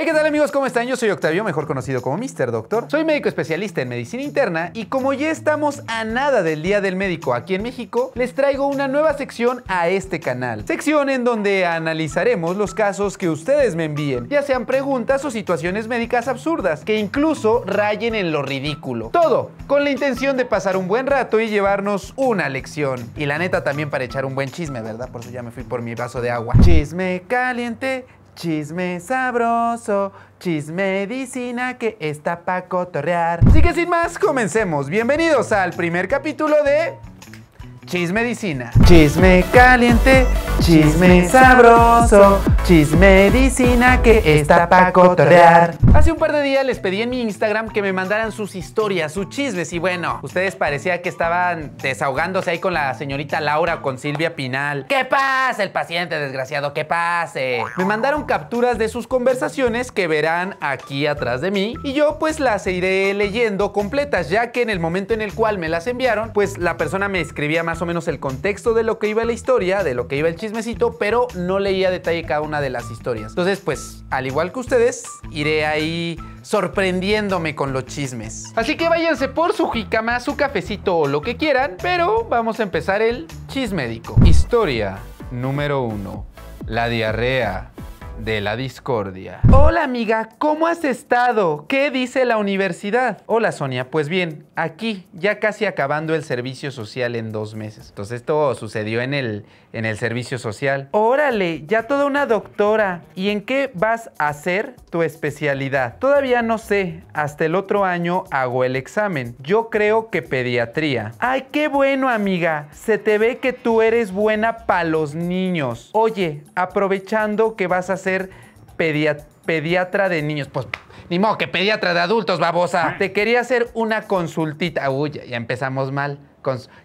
Hey, ¿qué tal amigos? ¿Cómo están? Yo soy Octavio, mejor conocido como Mr. Doctor. Soy médico especialista en medicina interna y como ya estamos a nada del Día del Médico aquí en México, les traigo una nueva sección a este canal. Sección en donde analizaremos los casos que ustedes me envíen, ya sean preguntas o situaciones médicas absurdas, que incluso rayen en lo ridículo. Todo con la intención de pasar un buen rato y llevarnos una lección. Y la neta también para echar un buen chisme, ¿verdad? Por eso ya me fui por mi vaso de agua. Chisme caliente, Chisme sabroso, chisme medicina que está pa' cotorrear. Así que sin más, comencemos. Bienvenidos al primer capítulo de medicina Chisme caliente, chisme sabroso, Chisme medicina que está para cotorrear. Hace un par de días les pedí en mi Instagram que me mandaran sus historias, sus chismes y bueno, ustedes parecía que estaban desahogándose ahí con la señorita Laura o con Silvia Pinal. ¿Qué pasa el paciente desgraciado? ¿Qué pase? Me mandaron capturas de sus conversaciones que verán aquí atrás de mí y yo pues las iré leyendo completas ya que en el momento en el cual me las enviaron pues la persona me escribía más más o menos el contexto de lo que iba la historia, de lo que iba el chismecito, pero no leía detalle cada una de las historias. Entonces, pues, al igual que ustedes, iré ahí sorprendiéndome con los chismes. Así que váyanse por su jicama, su cafecito o lo que quieran, pero vamos a empezar el chismédico. Historia número uno. La diarrea de la discordia. Hola amiga, ¿cómo has estado? ¿Qué dice la universidad? Hola Sonia, pues bien, aquí ya casi acabando el servicio social en dos meses. Entonces esto sucedió en el, en el servicio social. Órale, ya toda una doctora. ¿Y en qué vas a hacer tu especialidad? Todavía no sé, hasta el otro año hago el examen. Yo creo que pediatría. Ay, qué bueno amiga, se te ve que tú eres buena para los niños. Oye, aprovechando que vas a hacer pediatra de niños. Pues ni modo que pediatra de adultos, babosa. Te quería hacer una consultita. Uy, ya empezamos mal.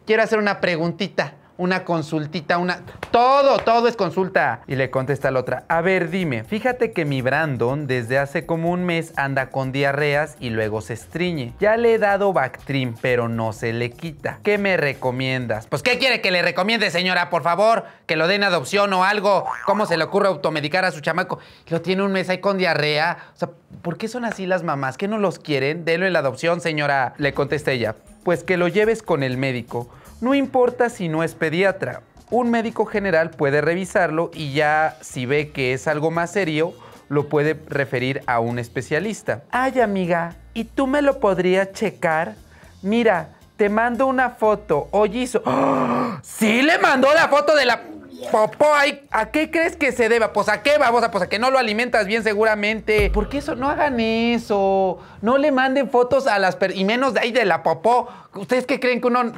Quiero hacer una preguntita una consultita, una... Todo, todo es consulta. Y le contesta la otra, a ver, dime, fíjate que mi Brandon desde hace como un mes anda con diarreas y luego se estriñe. Ya le he dado Bactrim, pero no se le quita. ¿Qué me recomiendas? Pues, ¿qué quiere que le recomiende, señora? Por favor, que lo den adopción o algo. ¿Cómo se le ocurre automedicar a su chamaco? Lo tiene un mes ahí con diarrea. O sea, ¿por qué son así las mamás? ¿Qué no los quieren? en la adopción, señora. Le contesta ella, pues que lo lleves con el médico no importa si no es pediatra, un médico general puede revisarlo y ya si ve que es algo más serio, lo puede referir a un especialista. Ay amiga, ¿y tú me lo podrías checar? Mira, te mando una foto. Oye, hizo... ¡Ah! Sí le mandó la foto de la popó ¿A qué crees que se deba? Pues a qué babosa, pues a que no lo alimentas bien seguramente. ¿Por qué eso, no hagan eso. No le manden fotos a las per... Y menos de ahí de la popó. ¿Ustedes qué creen que uno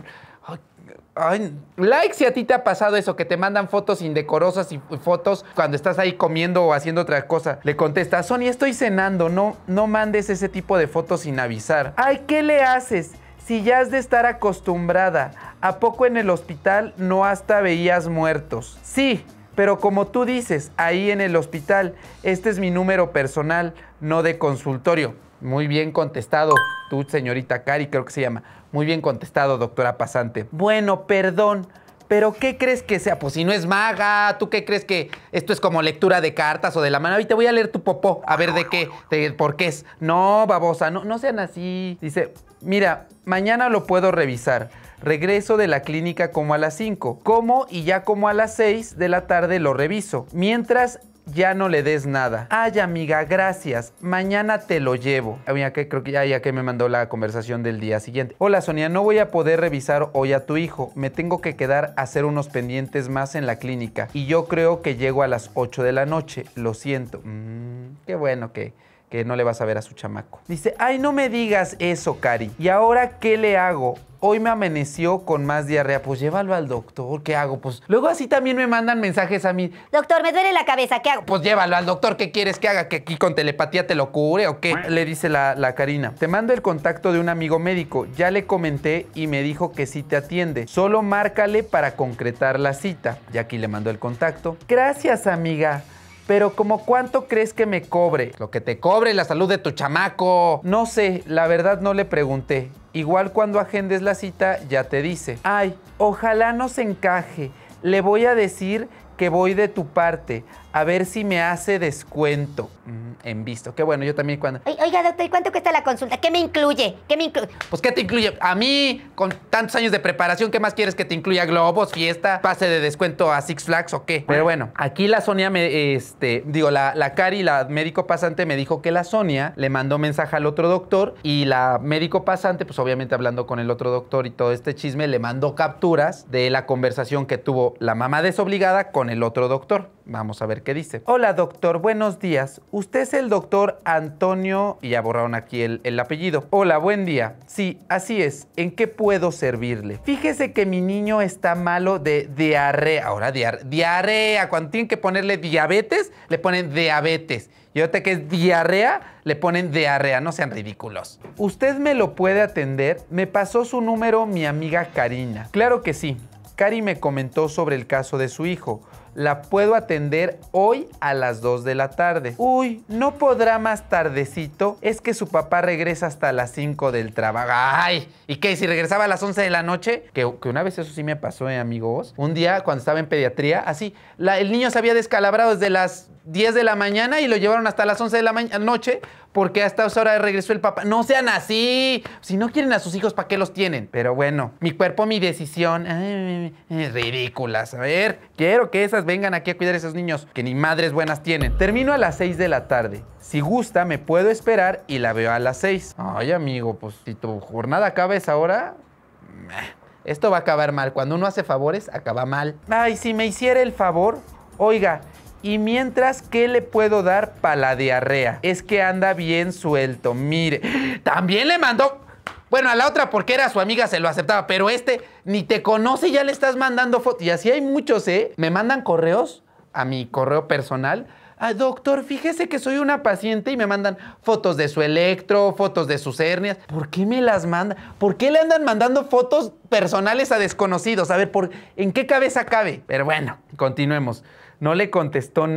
Ay, like si a ti te ha pasado eso, que te mandan fotos indecorosas y fotos cuando estás ahí comiendo o haciendo otra cosa. Le contesta, Sony, estoy cenando, no, no mandes ese tipo de fotos sin avisar. Ay, ¿qué le haces? Si ya has de estar acostumbrada, ¿a poco en el hospital no hasta veías muertos? Sí, pero como tú dices, ahí en el hospital, este es mi número personal, no de consultorio. Muy bien contestado, tú señorita Cari, creo que se llama. Muy bien contestado, doctora pasante. Bueno, perdón. Pero ¿qué crees que sea? Pues si no es maga, ¿tú qué crees que esto es como lectura de cartas o de la mano? te voy a leer tu popó, a ver de qué, por qué es. No, babosa, no, no sean así. Dice, mira, mañana lo puedo revisar. Regreso de la clínica como a las 5. Como y ya como a las 6 de la tarde lo reviso. Mientras ya no le des nada. Ay, amiga, gracias. Mañana te lo llevo. mí que creo que ya, que me mandó la conversación del día siguiente. Hola, Sonia, no voy a poder revisar hoy a tu hijo. Me tengo que quedar a hacer unos pendientes más en la clínica. Y yo creo que llego a las 8 de la noche. Lo siento. Mm, qué bueno que no le vas a ver a su chamaco. Dice, ay, no me digas eso, Cari. ¿Y ahora qué le hago? Hoy me amaneció con más diarrea. Pues llévalo al doctor. ¿Qué hago? Pues luego así también me mandan mensajes a mí. Doctor, me duele la cabeza. ¿Qué hago? Pues llévalo al doctor. ¿Qué quieres que haga? ¿Que aquí con telepatía te lo cure o qué? Le dice la, la Karina. Te mando el contacto de un amigo médico. Ya le comenté y me dijo que sí te atiende. Solo márcale para concretar la cita. Y aquí le mando el contacto. Gracias, amiga. Pero como cuánto crees que me cobre? Lo que te cobre la salud de tu chamaco. No sé, la verdad no le pregunté. Igual cuando agendes la cita ya te dice. Ay, ojalá no se encaje. Le voy a decir que voy de tu parte, a ver si me hace descuento. Mm en, visto. Qué bueno, yo también cuando... Oiga, doctor, cuánto cuesta la consulta? ¿Qué me incluye? ¿Qué me incluye? Pues, ¿qué te incluye? A mí, con tantos años de preparación, ¿qué más quieres que te incluya? ¿Globos, fiesta, pase de descuento a Six Flags o qué? Pero bueno, aquí la Sonia me, este, digo, la, la Cari, la médico pasante, me dijo que la Sonia le mandó mensaje al otro doctor y la médico pasante, pues obviamente hablando con el otro doctor y todo este chisme, le mandó capturas de la conversación que tuvo la mamá desobligada con el otro doctor. Vamos a ver qué dice. Hola, doctor, buenos días. Usted es el doctor Antonio, y ya borraron aquí el, apellido. Hola, buen día. Sí, así es. ¿En qué puedo servirle? Fíjese que mi niño está malo de diarrea. Ahora, diar diarrea. Cuando tienen que ponerle diabetes, le ponen diabetes. Y ahorita que es diarrea, le ponen diarrea. No sean ridículos. ¿Usted me lo puede atender? Me pasó su número mi amiga Karina. Claro que sí. Cari me comentó sobre el caso de su hijo. La puedo atender hoy a las 2 de la tarde. Uy, no podrá más tardecito. Es que su papá regresa hasta las 5 del trabajo. ¡Ay! ¿Y qué? Si regresaba a las 11 de la noche, que, una vez eso sí me pasó, eh, amigos. Un día cuando estaba en pediatría, así, el niño se había descalabrado desde las 10 de la mañana y lo llevaron hasta las 11 de la noche porque hasta esa hora regresó el papá. No sean así. Si no quieren a sus hijos, ¿para qué los tienen? Pero bueno, mi cuerpo, mi decisión. Ay, eh, ridículas. A ver, quiero que esas vengan aquí a cuidar a esos niños que ni madres buenas tienen. Termino a las 6 de la tarde. Si gusta, me puedo esperar y la veo a las 6. Ay, amigo, pues si tu jornada acaba esa hora... Esto va a acabar mal. Cuando uno hace favores, acaba mal. Ay, si me hiciera el favor. Oiga, y mientras, ¿qué le puedo dar para la diarrea? Es que anda bien suelto, mire. También le mandó... Bueno, a la otra porque era su amiga se lo aceptaba, pero este ni te conoce, ya le estás mandando fotos. Y así hay muchos, ¿eh? Me mandan correos a mi correo personal. Ah, doctor, fíjese que soy una paciente y me mandan fotos de su electro, fotos de sus hernias. ¿Por qué me las manda? ¿Por qué le andan mandando fotos personales a desconocidos? A ver, ¿por, ¿en qué cabeza cabe? Pero bueno, continuemos. No le contestó.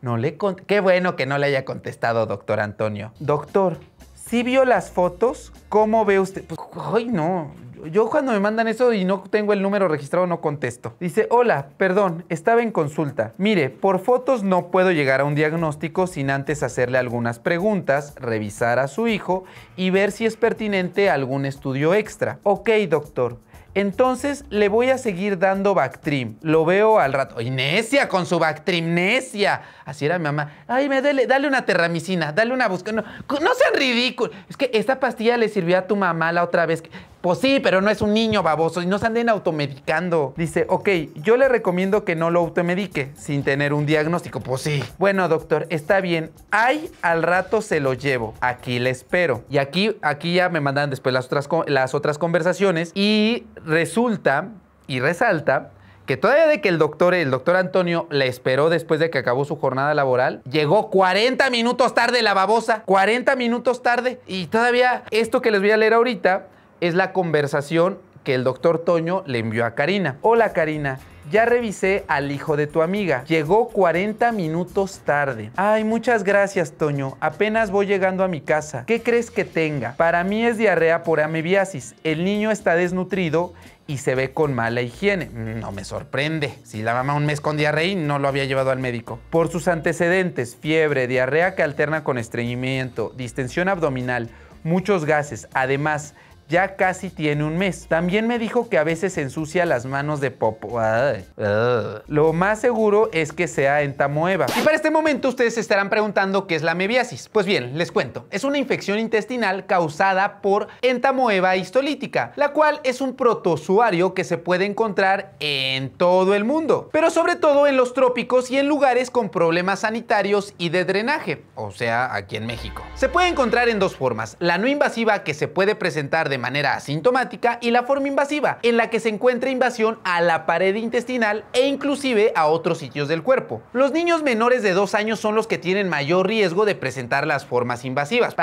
No le Qué bueno que no le haya contestado, doctor Antonio. Doctor, ¿sí vio las fotos? ¿Cómo ve usted? Pues, ay, no. Yo cuando me mandan eso y no tengo el número registrado no contesto. Dice, hola, perdón, estaba en consulta. Mire, por fotos no puedo llegar a un diagnóstico sin antes hacerle algunas preguntas, revisar a su hijo y ver si es pertinente algún estudio extra. Ok, doctor. Entonces le voy a seguir dando Bactrim. Lo veo al rato. ¡Ay, necia con su Bactrim! ¡Necia! Así era mi mamá. Ay, me duele. Dale una terramicina. Dale una busca. No, no sean ridículos. Es que esta pastilla le sirvió a tu mamá la otra vez. Pues sí, pero no es un niño baboso y no se anden automedicando. Dice, ok, yo le recomiendo que no lo automedique sin tener un diagnóstico. Pues sí. Bueno, doctor, está bien. Ay, al rato se lo llevo. Aquí le espero. Y aquí, aquí ya me mandan después las otras, las otras conversaciones y resulta y resalta que todavía de que el doctor, el doctor Antonio, le esperó después de que acabó su jornada laboral, llegó 40 minutos tarde la babosa, 40 minutos tarde, y todavía esto que les voy a leer ahorita es la conversación que el doctor Toño le envió a Karina. Hola Karina. Ya revisé al hijo de tu amiga. Llegó 40 minutos tarde. Ay, muchas gracias, Toño. Apenas voy llegando a mi casa. ¿Qué crees que tenga? Para mí es diarrea por amebiasis. El niño está desnutrido y se ve con mala higiene. No me sorprende. Si la mamá un mes con diarrea no lo había llevado al médico. Por sus antecedentes, fiebre, diarrea que alterna con estreñimiento, distensión abdominal, muchos gases. Además, ya casi tiene un mes. También me dijo que a veces ensucia las manos de Popo. Lo más seguro es que sea entamoeba. Y para este momento ustedes se estarán preguntando qué es la mebiasis. Pues bien, les cuento. Es una infección intestinal causada por entamoeba histolítica, la cual es un protozoario que se puede encontrar en todo el mundo, pero sobre todo en los trópicos y en lugares con problemas sanitarios y de drenaje, o sea, aquí en México. Se puede encontrar en dos formas, la no invasiva que se puede presentar de manera asintomática y la forma invasiva, en la que se encuentra invasión a la pared intestinal e inclusive a otros sitios del cuerpo. Los niños menores de 2 años son los que tienen mayor riesgo de presentar las formas invasivas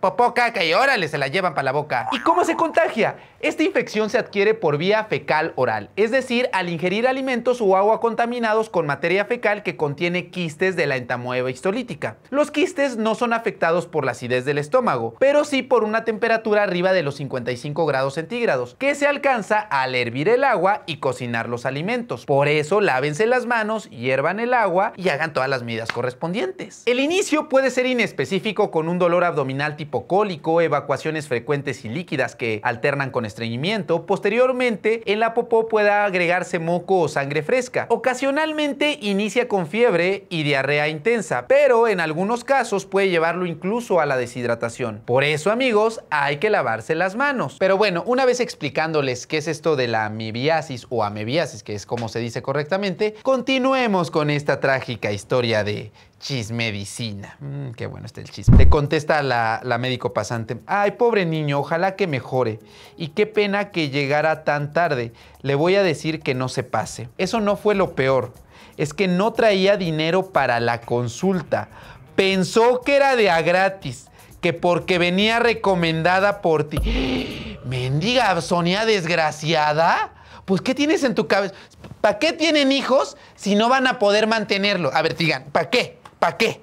popó, caca y órale, se la llevan para la boca. ¿Y cómo se contagia? Esta infección se adquiere por vía fecal oral, es decir, al ingerir alimentos o agua contaminados con materia fecal que contiene quistes de la entamoeba histolítica. Los quistes no son afectados por la acidez del estómago, pero sí por una temperatura arriba de los 55 grados centígrados, que se alcanza al hervir el agua y cocinar los alimentos. Por eso, lávense las manos, hiervan el agua y hagan todas las medidas correspondientes. El inicio puede ser inespecífico con un dolor abdominal tipo tipo evacuaciones frecuentes y líquidas que alternan con estreñimiento, posteriormente en la popó puede agregarse moco o sangre fresca. Ocasionalmente inicia con fiebre y diarrea intensa, pero en algunos casos puede llevarlo incluso a la deshidratación. Por eso, amigos, hay que lavarse las manos. Pero bueno, una vez explicándoles qué es esto de la amibiasis o amebiasis, que es como se dice correctamente, continuemos con esta trágica historia de Chismedicina. medicina, mm, qué bueno está el chisme. Le contesta la, médico pasante. Ay, pobre niño, ojalá que mejore. Y qué pena que llegara tan tarde. Le voy a decir que no se pase. Eso no fue lo peor. Es que no traía dinero para la consulta. Pensó que era de a gratis. Que porque venía recomendada por ti. Mendiga Sonia desgraciada. Pues, ¿qué tienes en tu cabeza? ¿Para qué tienen hijos si no van a poder mantenerlo? A ver, digan, ¿para qué? ¿Para qué?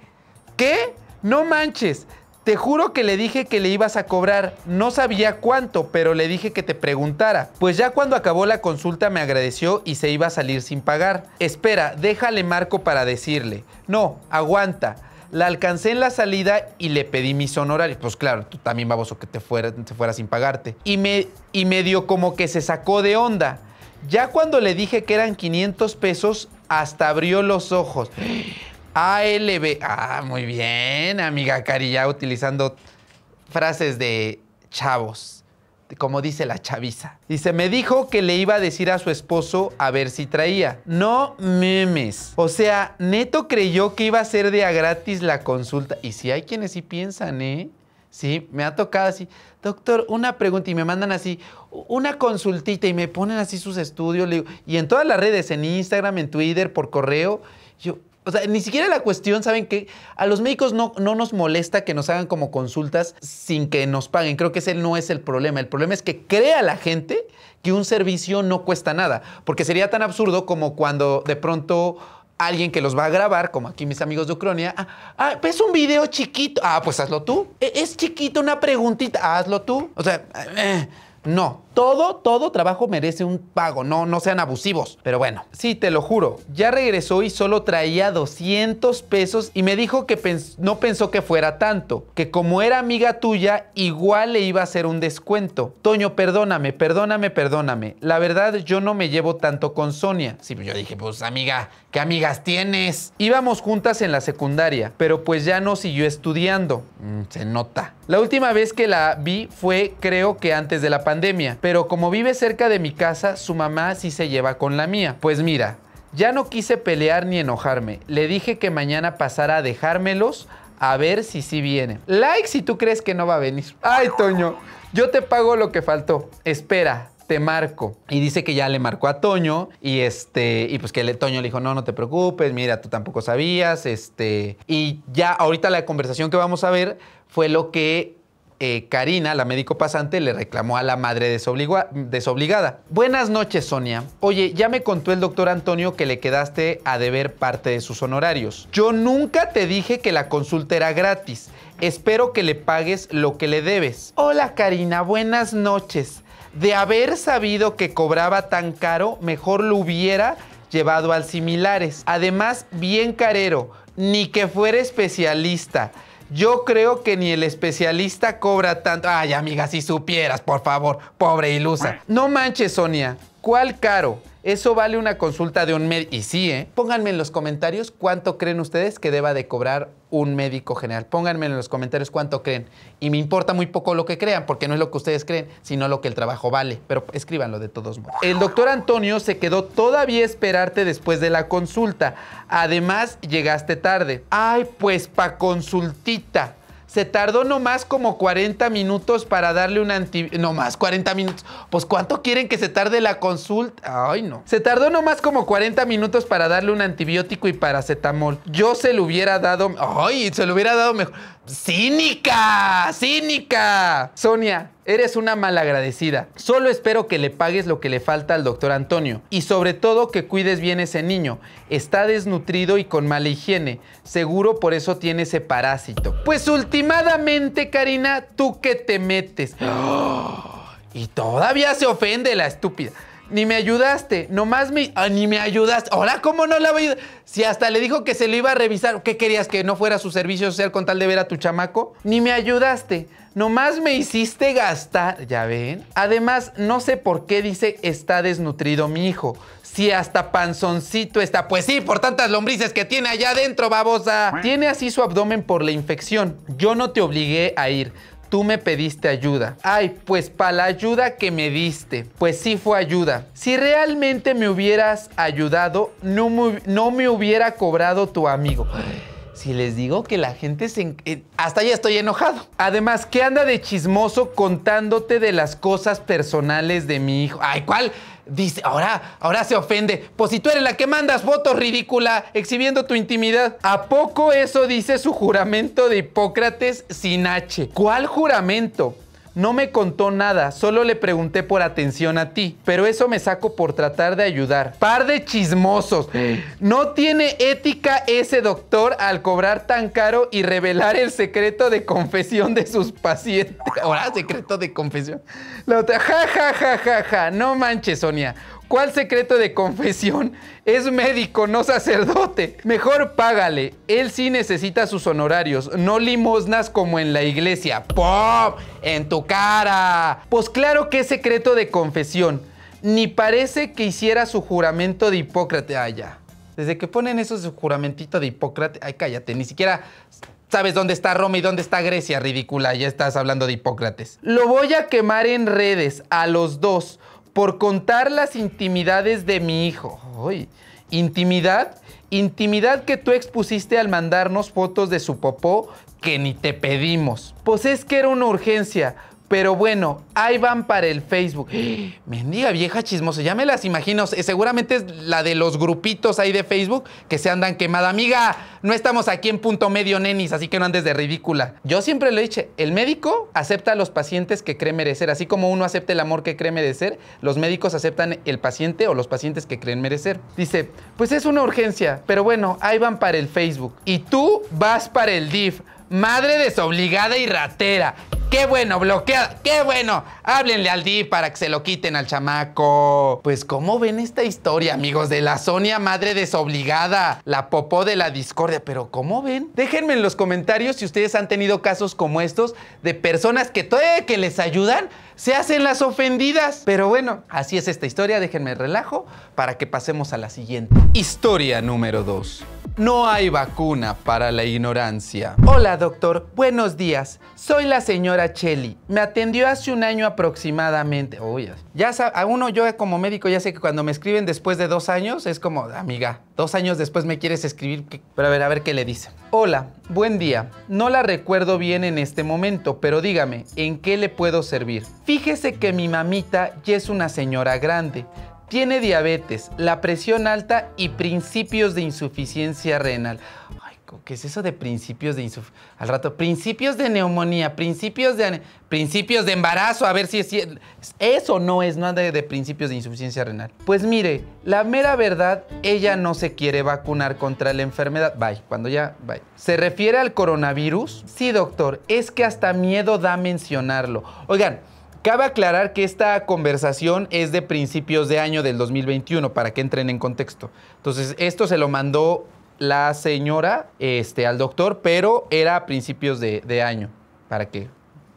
¿Qué? No manches. Te juro que le dije que le ibas a cobrar, no sabía cuánto, pero le dije que te preguntara. Pues ya cuando acabó la consulta me agradeció y se iba a salir sin pagar. Espera, déjale marco para decirle. No, aguanta. La alcancé en la salida y le pedí mi honorarios. Pues claro, tú también baboso que te fuera, te sin pagarte. Y me, y me dio como que se sacó de onda. Ya cuando le dije que eran 500 pesos, hasta abrió los ojos. ALB. Ah, muy bien, amiga Cari, utilizando frases de chavos, como dice la chaviza. Dice, me dijo que le iba a decir a su esposo a ver si traía. No memes. O sea, Neto creyó que iba a ser de a gratis la consulta. Y si hay quienes sí piensan, ¿eh? Sí, me ha tocado así, doctor, una pregunta y me mandan así, una consultita y me ponen así sus estudios, y en todas las redes, en Instagram, en Twitter, por correo, yo, o sea, ni siquiera la cuestión, ¿saben que A los médicos no, no nos molesta que nos hagan como consultas sin que nos paguen. Creo que ese no es el problema. El problema es que crea la gente que un servicio no cuesta nada. Porque sería tan absurdo como cuando de pronto alguien que los va a grabar, como aquí mis amigos de Ucrania, ah, ah un video chiquito. Ah, pues hazlo tú. E, es chiquito, una preguntita. Ah, hazlo tú. O sea... Eh. No, todo, todo trabajo merece un pago, no, no sean abusivos. Pero bueno, sí, te lo juro, ya regresó y solo traía 200 pesos y me dijo que no pensó que fuera tanto, que como era amiga tuya, igual le iba a hacer un descuento. Toño, perdóname, perdóname, perdóname. La verdad, yo no me llevo tanto con Sonia. Sí, yo dije, pues amiga, ¿qué amigas tienes? Íbamos juntas en la secundaria, pero pues ya no siguió estudiando. Mm, se nota. La última vez que la vi fue creo que antes de la pandemia, pero como vive cerca de mi casa, su mamá sí se lleva con la mía. Pues mira, ya no quise pelear ni enojarme, le dije que mañana pasara a dejármelos a ver si sí viene. Like si tú crees que no va a venir. Ay, Toño, yo te pago lo que faltó. Espera, te marco. Y dice que ya le marcó a Toño y este, y pues que Toño le dijo, no, no te preocupes, mira, tú tampoco sabías, este. Y ya ahorita la conversación que vamos a ver fue lo que eh, Karina, la médico pasante, le reclamó a la madre desobligada. Buenas noches, Sonia. Oye, ya me contó el doctor Antonio que le quedaste a deber parte de sus honorarios. Yo nunca te dije que la consulta era gratis. Espero que le pagues lo que le debes. Hola, Karina. Buenas noches. De haber sabido que cobraba tan caro, mejor lo hubiera llevado al similares. Además, bien carero, ni que fuera especialista. Yo creo que ni el especialista cobra tanto. Ay, amiga, si supieras, por favor, pobre ilusa. No manches, Sonia, ¿cuál caro? Eso vale una consulta de un médico. Y sí, ¿eh? Pónganme en los comentarios cuánto creen ustedes que deba de cobrar un médico general. Pónganme en los comentarios cuánto creen. Y me importa muy poco lo que crean, porque no es lo que ustedes creen, sino lo que el trabajo vale. Pero escríbanlo de todos modos. El doctor Antonio se quedó todavía esperarte después de la consulta. Además, llegaste tarde. Ay, pues pa' consultita. Se tardó nomás como 40 minutos para darle un anti... No más, 40 minutos. Pues ¿cuánto quieren que se tarde la consulta? Ay, no. Se tardó nomás como 40 minutos para darle un antibiótico y paracetamol. Yo se lo hubiera dado... Ay, se lo hubiera dado mejor. ¡Cínica! ¡Cínica! Sonia, eres una malagradecida. Solo espero que le pagues lo que le falta al doctor Antonio. Y sobre todo que cuides bien ese niño. Está desnutrido y con mala higiene. Seguro por eso tiene ese parásito. Pues últimamente, Karina, tú que te metes. Y todavía se ofende la estúpida. Ni me ayudaste, nomás me... Ah, ni me ayudaste. Ahora, ¿cómo no la voy a Si hasta le dijo que se lo iba a revisar, ¿qué querías que no fuera su servicio social con tal de ver a tu chamaco? Ni me ayudaste, nomás me hiciste gastar. Ya ven. Además, no sé por qué dice está desnutrido mi hijo. Si hasta panzoncito está. Pues sí, por tantas lombrices que tiene allá adentro, babosa. Tiene así su abdomen por la infección. Yo no te obligué a ir tú me pediste ayuda. Ay, pues para la ayuda que me diste, pues sí fue ayuda. Si realmente me hubieras ayudado, no me, no me hubiera cobrado tu amigo. Si les digo que la gente se... Eh, hasta ya estoy enojado. Además, ¿qué anda de chismoso contándote de las cosas personales de mi hijo? Ay, ¿cuál? Dice, ahora, ahora se ofende. Pues si tú eres la que mandas fotos, ridícula, exhibiendo tu intimidad. ¿A poco eso dice su juramento de Hipócrates sin H? ¿Cuál juramento? No me contó nada, solo le pregunté por atención a ti, pero eso me saco por tratar de ayudar. Par de chismosos. No tiene ética ese doctor al cobrar tan caro y revelar el secreto de confesión de sus pacientes. Ahora, secreto de confesión. La otra, ja, ja, ja, ja, ja. No manches, Sonia. ¿Cuál secreto de confesión? Es médico, no sacerdote. Mejor págale. Él sí necesita sus honorarios, no limosnas como en la iglesia. ¡Pop! ¡En tu cara! Pues claro que es secreto de confesión. Ni parece que hiciera su juramento de Hipócrates. Ah, ya, Desde que ponen eso su juramentito de Hipócrates. Ay, cállate, ni siquiera sabes dónde está Roma y dónde está Grecia, ridícula. Ya estás hablando de Hipócrates. Lo voy a quemar en redes a los dos por contar las intimidades de mi hijo. Uy, intimidad, intimidad que tú expusiste al mandarnos fotos de su popó que ni te pedimos. Pues es que era una urgencia pero bueno, ahí van para el Facebook. Mendiga vieja chismosa, ya me las imagino. Seguramente es la de los grupitos ahí de Facebook que se andan quemada. Amiga, no estamos aquí en punto medio, nenis, así que no andes de ridícula. Yo siempre le he dicho, el médico acepta a los pacientes que cree merecer. Así como uno acepta el amor que cree merecer, los médicos aceptan el paciente o los pacientes que creen merecer. Dice, pues es una urgencia, pero bueno, ahí van para el Facebook. Y tú vas para el DIF. Madre desobligada y ratera. Qué bueno, bloqueada. Qué bueno. Háblenle al DIF para que se lo quiten al chamaco. Pues, ¿cómo ven esta historia, amigos? De la Sonia madre desobligada. La popó de la discordia. Pero, ¿cómo ven? Déjenme en los comentarios si ustedes han tenido casos como estos de personas que todavía que les ayudan se hacen las ofendidas. Pero bueno, así es esta historia. Déjenme relajo para que pasemos a la siguiente. Historia número 2. No hay vacuna para la ignorancia. Hola doctor, buenos días. Soy la señora Chelly. Me atendió hace un año aproximadamente. Uy, ya ya a uno yo como médico ya sé que cuando me escriben después de dos años es como, amiga, dos años después me quieres escribir. Pero a ver, a ver qué le dice. Hola, buen día. No la recuerdo bien en este momento, pero dígame, ¿en qué le puedo servir? Fíjese que mi mamita ya es una señora grande. Tiene diabetes, la presión alta y principios de insuficiencia renal. Ay, ¿qué es eso de principios de insuficiencia? Al rato, principios de neumonía, principios de, principios de embarazo, a ver si es ¿Es Eso no es ¿No anda de principios de insuficiencia renal. Pues mire, la mera verdad, ella no se quiere vacunar contra la enfermedad. Bye, cuando ya, bye. ¿Se refiere al coronavirus? Sí, doctor, es que hasta miedo da mencionarlo. Oigan, Cabe aclarar que esta conversación es de principios de año del 2021, para que entren en contexto. Entonces, esto se lo mandó la señora este, al doctor, pero era a principios de, de año, para que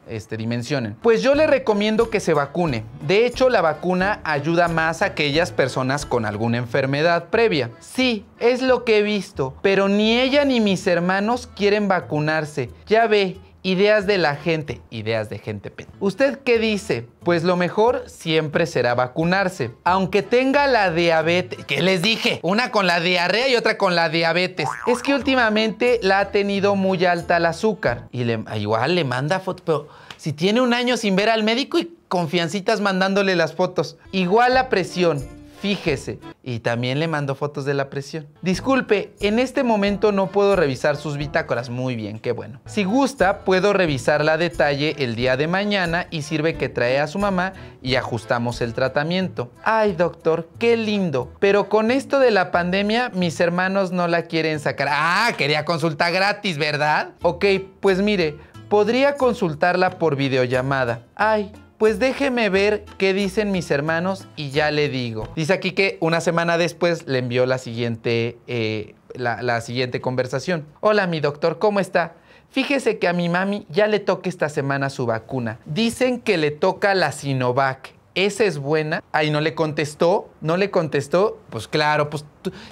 este, dimensionen. Pues yo le recomiendo que se vacune. De hecho, la vacuna ayuda más a aquellas personas con alguna enfermedad previa. Sí, es lo que he visto, pero ni ella ni mis hermanos quieren vacunarse. Ya ve, Ideas de la gente, ideas de gente ¿Usted qué dice? Pues lo mejor siempre será vacunarse. Aunque tenga la diabetes. ¿Qué les dije? Una con la diarrea y otra con la diabetes. Es que últimamente la ha tenido muy alta el azúcar. Y le, igual le manda fotos. Pero si tiene un año sin ver al médico y confiancitas mandándole las fotos. Igual la presión Fíjese, y también le mando fotos de la presión. Disculpe, en este momento no puedo revisar sus bitácoras. Muy bien, qué bueno. Si gusta, puedo revisarla a detalle el día de mañana y sirve que trae a su mamá y ajustamos el tratamiento. Ay, doctor, qué lindo. Pero con esto de la pandemia, mis hermanos no la quieren sacar. Ah, quería consulta gratis, ¿verdad? Ok, pues mire, podría consultarla por videollamada. Ay, pues déjeme ver qué dicen mis hermanos y ya le digo. Dice aquí que una semana después le envió la siguiente, eh, la, siguiente conversación. Hola, mi doctor, ¿cómo está? Fíjese que a mi mami ya le toca esta semana su vacuna. Dicen que le toca la Sinovac. ¿Esa es buena? Ahí no le contestó, no le contestó. Pues claro, pues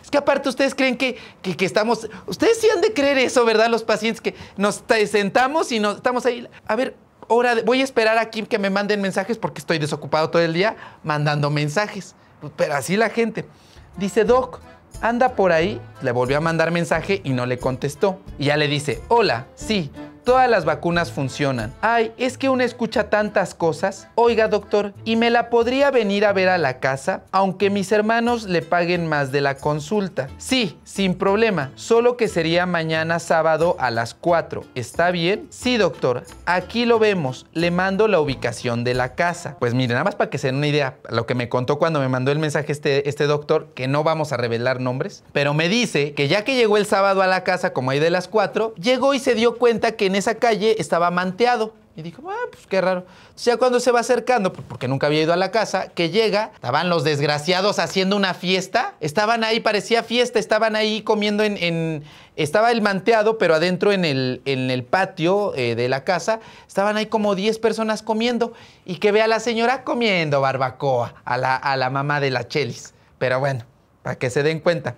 es que aparte ustedes creen que, que, que, estamos... Ustedes sí han de creer eso, ¿verdad? Los pacientes que nos sentamos y nos estamos ahí. A ver, voy a esperar aquí que me manden mensajes porque estoy desocupado todo el día mandando mensajes. Pues, pero así la gente. Dice, Doc, anda por ahí. Le volvió a mandar mensaje y no le contestó. Y ya le dice, hola, sí, todas las vacunas funcionan. Ay, es que uno escucha tantas cosas. Oiga, doctor, ¿y me la podría venir a ver a la casa? Aunque mis hermanos le paguen más de la consulta. Sí, sin problema, solo que sería mañana sábado a las 4. ¿Está bien? Sí, doctor, aquí lo vemos. Le mando la ubicación de la casa. Pues miren, nada más para que se den una idea, lo que me contó cuando me mandó el mensaje este, este doctor, que no vamos a revelar nombres, pero me dice que ya que llegó el sábado a la casa, como hay de las 4, llegó y se dio cuenta que en esa calle estaba manteado. Y dijo, ah, pues qué raro. ya cuando se va acercando, pues, porque nunca había ido a la casa, que llega, estaban los desgraciados haciendo una fiesta. Estaban ahí, parecía fiesta, estaban ahí comiendo en... estaba el manteado, pero adentro en el, patio eh, de la casa, estaban ahí como 10 personas comiendo. Y que ve a la señora comiendo barbacoa, a la, a la mamá de la Chelis. Pero bueno, para que se den cuenta.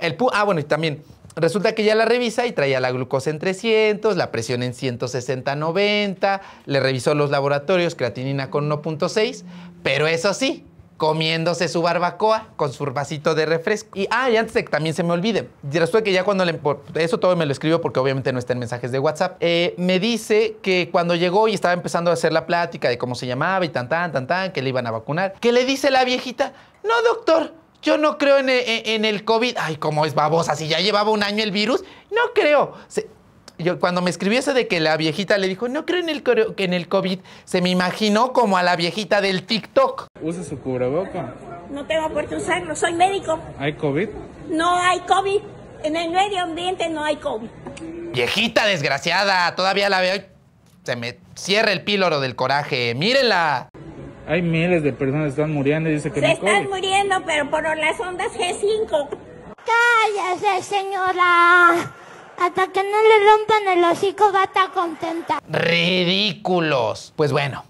El ah, bueno, y también Resulta que ya la revisa y traía la glucosa en 300, la presión en 160-90, le revisó los laboratorios, creatinina con 1.6, pero eso sí, comiéndose su barbacoa con su vasito de refresco. Y, ah, antes de que también se me olvide, resulta que ya cuando le... Eso todo me lo escribió porque obviamente no está en mensajes de WhatsApp. Eh, me dice que cuando llegó y estaba empezando a hacer la plática de cómo se llamaba y tan, tan, tan, tan, que le iban a vacunar, que le dice la viejita, no, doctor, yo no creo e, e, en, el COVID. Ay, cómo es babosa, si ya llevaba un año el virus. No creo. yo, cuando me escribiese eso de que la viejita le dijo, no creo en el, en el COVID, se me imaginó como a la viejita del TikTok. ¿Usa su cubreboca? No tengo por qué usarlo, soy médico. ¿Hay COVID? No hay COVID. En el medio ambiente no hay COVID. Viejita desgraciada, todavía la veo. Se me cierra el píloro del coraje. Mírenla. Hay miles de personas que están muriendo y dice que Se están muriendo, pero por las ondas G5. Cállese, señora. Hasta que no le rompan el hocico va a estar contenta. Ridículos. Pues bueno,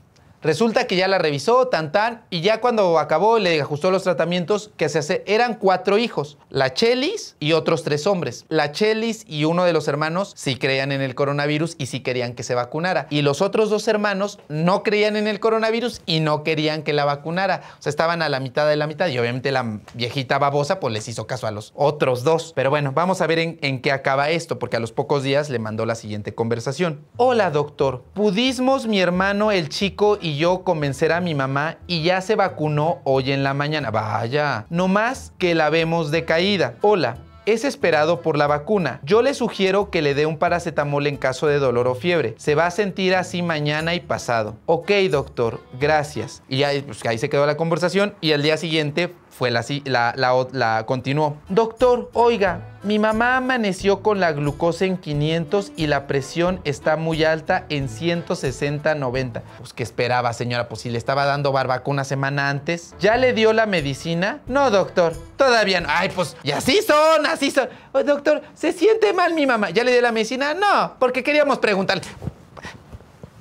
Resulta que ya la revisó, tan tan, y ya cuando acabó le ajustó los tratamientos que se hace, eran cuatro hijos, la Chelis y otros tres hombres. La Chelis y uno de los hermanos sí creían en el coronavirus y sí querían que se vacunara. Y los otros dos hermanos no creían en el coronavirus y no querían que la vacunara. O sea, estaban a la mitad de la mitad y obviamente la viejita babosa pues les hizo caso a los otros dos. Pero bueno, vamos a ver en, en qué acaba esto, porque a los pocos días le mandó la siguiente conversación. Hola doctor, ¿Pudimos mi hermano el chico y yo convencer a mi mamá y ya se vacunó hoy en la mañana. Vaya, no más que la vemos decaída Hola, es esperado por la vacuna. Yo le sugiero que le dé un paracetamol en caso de dolor o fiebre. Se va a sentir así mañana y pasado. Ok, doctor, gracias. Y ahí, pues, ahí se quedó la conversación y al día siguiente fue la, la, la, la, continuó. Doctor, oiga, mi mamá amaneció con la glucosa en 500 y la presión está muy alta en 160-90. Pues qué esperaba, señora, pues si le estaba dando barbacoa una semana antes. ¿Ya le dio la medicina? No, doctor, todavía no. Ay, pues, y así son, así son. Oh, doctor, ¿se siente mal mi mamá? ¿Ya le dio la medicina? No, porque queríamos preguntarle.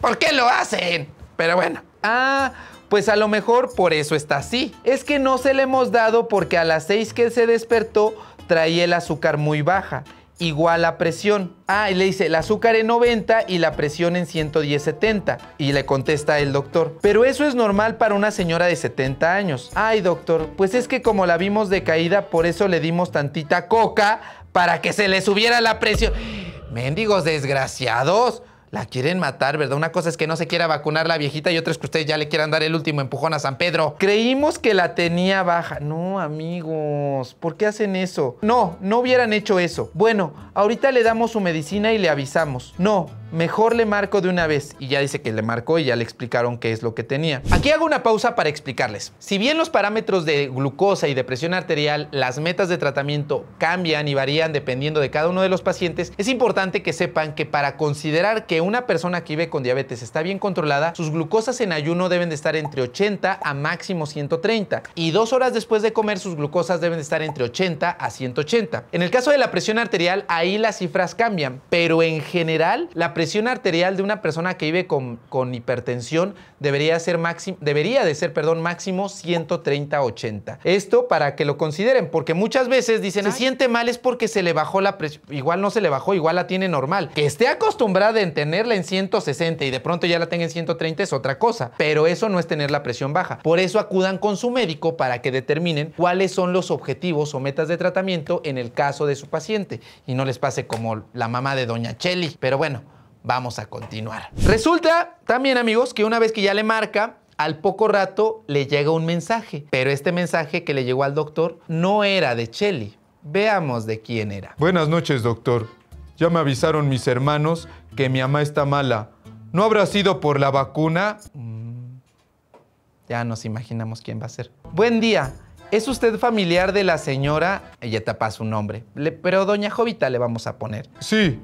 ¿Por qué lo hacen? Pero bueno. Ah, pues a lo mejor por eso está así. Es que no se le hemos dado porque a las 6 que se despertó traía el azúcar muy baja igual la presión. Ah, y le dice el azúcar en 90 y la presión en 110-70. Y le contesta el doctor, pero eso es normal para una señora de 70 años. Ay, doctor, pues es que como la vimos decaída, por eso le dimos tantita coca para que se le subiera la presión. Mendigos desgraciados la quieren matar, ¿verdad? Una cosa es que no se quiera vacunar la viejita y otra es que ustedes ya le quieran dar el último empujón a San Pedro. Creímos que la tenía baja. No, amigos, ¿por qué hacen eso? No, no hubieran hecho eso. Bueno, ahorita le damos su medicina y le avisamos. No, mejor le marco de una vez. Y ya dice que le marcó y ya le explicaron qué es lo que tenía. Aquí hago una pausa para explicarles. Si bien los parámetros de glucosa y de presión arterial, las metas de tratamiento cambian y varían dependiendo de cada uno de los pacientes, es importante que sepan que para considerar que una persona que vive con diabetes está bien controlada, sus glucosas en ayuno deben de estar entre 80 a máximo 130 y dos horas después de comer sus glucosas deben de estar entre 80 a 180. En el caso de la presión arterial, ahí las cifras cambian, pero en general la presión presión arterial de una persona que vive con, con hipertensión debería, ser máximo, debería de ser perdón, máximo 130-80. Esto para que lo consideren, porque muchas veces dicen, se siente mal es porque se le bajó la presión. Igual no se le bajó, igual la tiene normal. Que esté acostumbrada en tenerla en 160 y de pronto ya la tenga en 130 es otra cosa, pero eso no es tener la presión baja. Por eso acudan con su médico para que determinen cuáles son los objetivos o metas de tratamiento en el caso de su paciente y no les pase como la mamá de doña Chely. Pero bueno, vamos a continuar. Resulta también, amigos, que una vez que ya le marca, al poco rato le llega un mensaje, pero este mensaje que le llegó al doctor no era de Chelly. Veamos de quién era. Buenas noches, doctor. Ya me avisaron mis hermanos que mi mamá está mala. ¿No habrá sido por la vacuna? Mm. ya nos imaginamos quién va a ser. Buen día. ¿Es usted familiar de la señora? Ella tapa su nombre, pero doña Jovita le vamos a poner. Sí,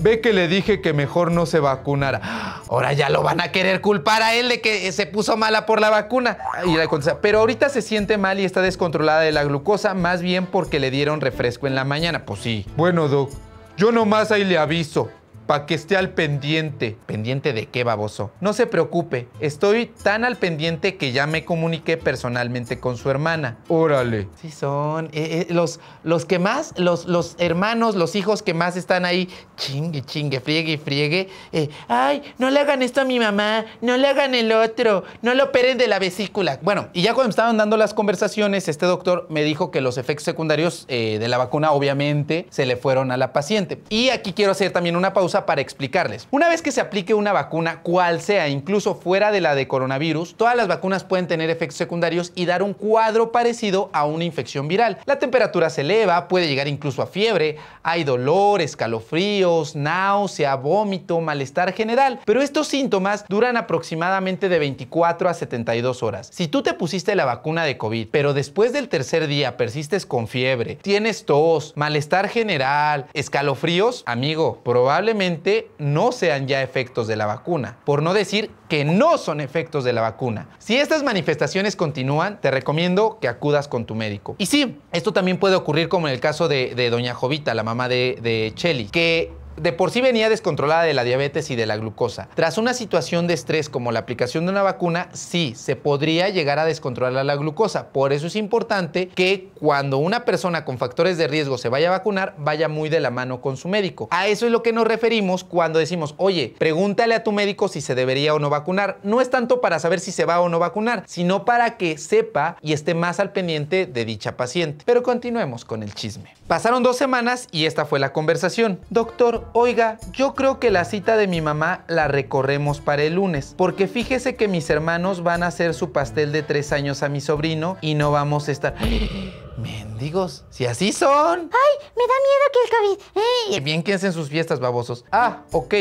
Ve que le dije que mejor no se vacunara. Ahora ya lo van a querer culpar a él de que se puso mala por la vacuna. Y la contesta, pero ahorita se siente mal y está descontrolada de la glucosa, más bien porque le dieron refresco en la mañana. Pues sí. Bueno, Doc, yo nomás ahí le aviso para que esté al pendiente. ¿Pendiente de qué, baboso? No se preocupe, estoy tan al pendiente que ya me comuniqué personalmente con su hermana. Órale. Sí, son eh, eh, los, los que más, los, los hermanos, los hijos que más están ahí, chingue, chingue, friegue y friegue. Eh, Ay, no le hagan esto a mi mamá, no le hagan el otro, no lo operen de la vesícula. Bueno, y ya cuando me estaban dando las conversaciones, este doctor me dijo que los efectos secundarios de la vacuna obviamente se le fueron a la paciente. Y aquí quiero hacer también una pausa para explicarles. Una vez que se aplique una vacuna, cual sea, incluso fuera de la de coronavirus, todas las vacunas pueden tener efectos secundarios y dar un cuadro parecido a una infección viral. La temperatura se eleva, puede llegar incluso a fiebre, hay dolor, escalofríos, náusea, vómito, malestar general, pero estos síntomas duran aproximadamente de 24 a 72 horas. Si tú te pusiste la vacuna de COVID, pero después del tercer día persistes con fiebre, tienes tos, malestar general, escalofríos, amigo, probablemente no sean ya efectos de la vacuna, por no decir que no son efectos de la vacuna. Si estas manifestaciones continúan, te recomiendo que acudas con tu médico. Y sí, esto también puede ocurrir como en el caso de, doña Jovita, la mamá de, de Chelly, que de por sí venía descontrolada de la diabetes y de la glucosa. Tras una situación de estrés como la aplicación de una vacuna, sí, se podría llegar a descontrolar la glucosa. Por eso es importante que cuando una persona con factores de riesgo se vaya a vacunar, vaya muy de la mano con su médico. A eso es lo que nos referimos cuando decimos, oye, pregúntale a tu médico si se debería o no vacunar. No es tanto para saber si se va o no vacunar, sino para que sepa y esté más al pendiente de dicha paciente. Pero continuemos con el chisme. Pasaron dos semanas y esta fue la conversación. Doctor, oiga, yo creo que la cita de mi mamá la recorremos para el lunes, porque fíjese que mis hermanos van a hacer su pastel de tres años a mi sobrino y no vamos a estar... Mendigos, si así son. Ay, me da miedo que el COVID. Ey. Eh. Bien, que hacen sus fiestas, babosos. Ah, ok.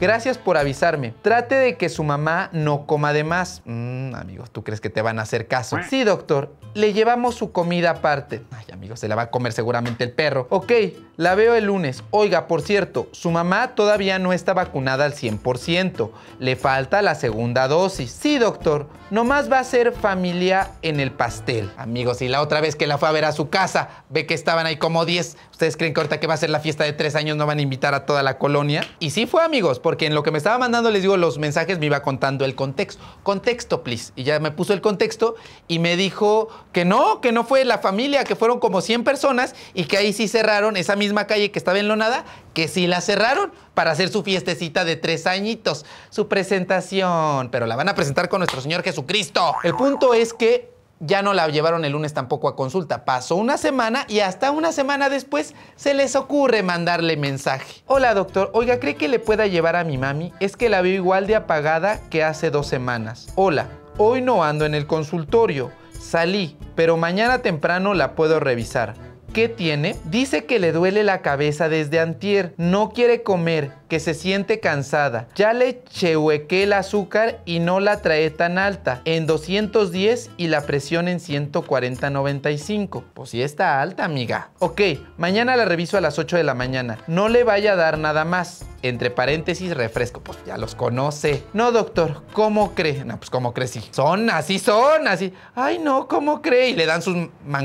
Gracias por avisarme. Trate de que su mamá no coma de más. Mmm, amigos, ¿tú crees que te van a hacer caso? Sí, doctor. Le llevamos su comida aparte. Ay, amigos, se la va a comer seguramente el perro. Ok, la veo el lunes. Oiga, por cierto, su mamá todavía no está vacunada al 100%. Le falta la segunda dosis. Sí, doctor. Nomás va a ser familia en el pastel. Amigos, y la otra vez que la fue a su casa, ve que estaban ahí como 10. ¿Ustedes creen que ahorita que va a ser la fiesta de tres años no van a invitar a toda la colonia? Y sí fue, amigos, porque en lo que me estaba mandando, les digo, los mensajes me iba contando el contexto. Contexto, please. Y ya me puso el contexto y me dijo que no, que no fue la familia, que fueron como 100 personas y que ahí sí cerraron esa misma calle que estaba en nada que sí la cerraron para hacer su fiestecita de tres añitos, su presentación. Pero la van a presentar con nuestro Señor Jesucristo. El punto es que ya no la llevaron el lunes tampoco a consulta. Pasó una semana y hasta una semana después se les ocurre mandarle mensaje. Hola doctor, oiga, ¿cree que le pueda llevar a mi mami? Es que la veo igual de apagada que hace dos semanas. Hola, hoy no ando en el consultorio. Salí, pero mañana temprano la puedo revisar. ¿Qué tiene? Dice que le duele la cabeza desde antier, no quiere comer, que se siente cansada. Ya le chehuequé el azúcar y no la trae tan alta, en 210 y la presión en 140-95. Pues sí está alta, amiga. Ok, mañana la reviso a las 8 de la mañana. No le vaya a dar nada más. Entre paréntesis, refresco, pues ya los conoce. No, doctor, ¿cómo cree? No, pues ¿cómo cree? Sí. Son así, son así. Ay, no, ¿cómo cree? Y le dan sus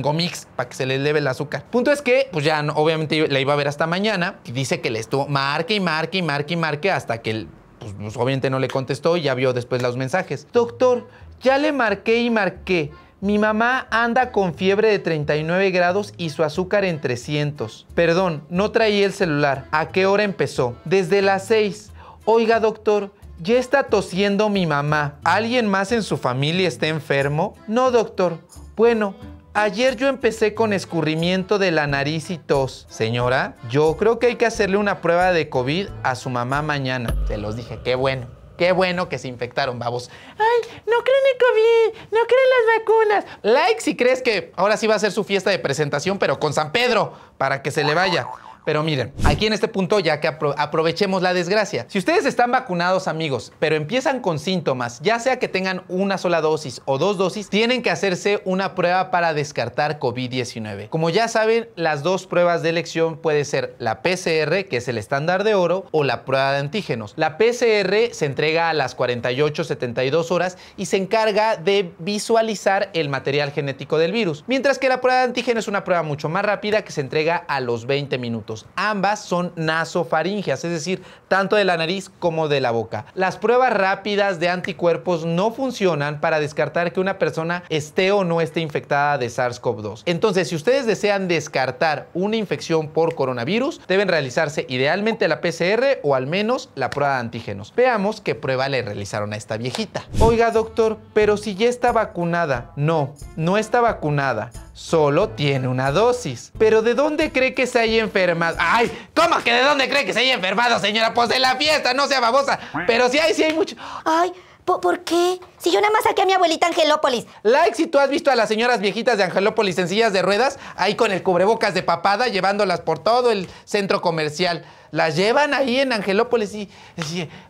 mix para que se le eleve el azúcar. Punto es que, pues ya, obviamente la iba a ver hasta mañana. Y dice que le estuvo marque y marque y marque y marque hasta que el, pues, pues, obviamente no le contestó y ya vio después los mensajes. Doctor, ya le marqué y marqué. Mi mamá anda con fiebre de 39 grados y su azúcar en 300. Perdón, no traí el celular. ¿A qué hora empezó? Desde las 6. Oiga, doctor, ya está tosiendo mi mamá. ¿Alguien más en su familia está enfermo? No, doctor. Bueno, Ayer yo empecé con escurrimiento de la nariz y tos. Señora, yo creo que hay que hacerle una prueba de COVID a su mamá mañana. Se los dije, qué bueno. Qué bueno que se infectaron, babos. Ay, no creen el COVID, no creen las vacunas. Like si crees que ahora sí va a ser su fiesta de presentación, pero con San Pedro, para que se le vaya. Pero miren, aquí en este punto ya que aprovechemos la desgracia. Si ustedes están vacunados amigos, pero empiezan con síntomas, ya sea que tengan una sola dosis o dos dosis, tienen que hacerse una prueba para descartar COVID-19. Como ya saben, las dos pruebas de elección puede ser la PCR, que es el estándar de oro, o la prueba de antígenos. La PCR se entrega a las 48-72 horas y se encarga de visualizar el material genético del virus, mientras que la prueba de antígeno es una prueba mucho más rápida que se entrega a los 20 minutos. Ambas son nasofaringeas, es decir, tanto de la nariz como de la boca. Las pruebas rápidas de anticuerpos no funcionan para descartar que una persona esté o no esté infectada de SARS-CoV-2. Entonces, si ustedes desean descartar una infección por coronavirus, deben realizarse idealmente la PCR o al menos la prueba de antígenos. Veamos qué prueba le realizaron a esta viejita. Oiga, doctor, pero si ya está vacunada. No, no está vacunada solo tiene una dosis. Pero ¿de dónde cree que se haya enfermado? ¡Ay! ¿Cómo que de dónde cree que se haya enfermado, señora? Pues de la fiesta, no sea babosa. Pero sí hay, sí hay mucho. ¡Ay! ¿Por, qué? Si yo nada más saqué a mi abuelita Angelópolis. Like si tú has visto a las señoras viejitas de Angelópolis en sillas de ruedas, ahí con el cubrebocas de papada, llevándolas por todo el centro comercial. Las llevan ahí en Angelópolis y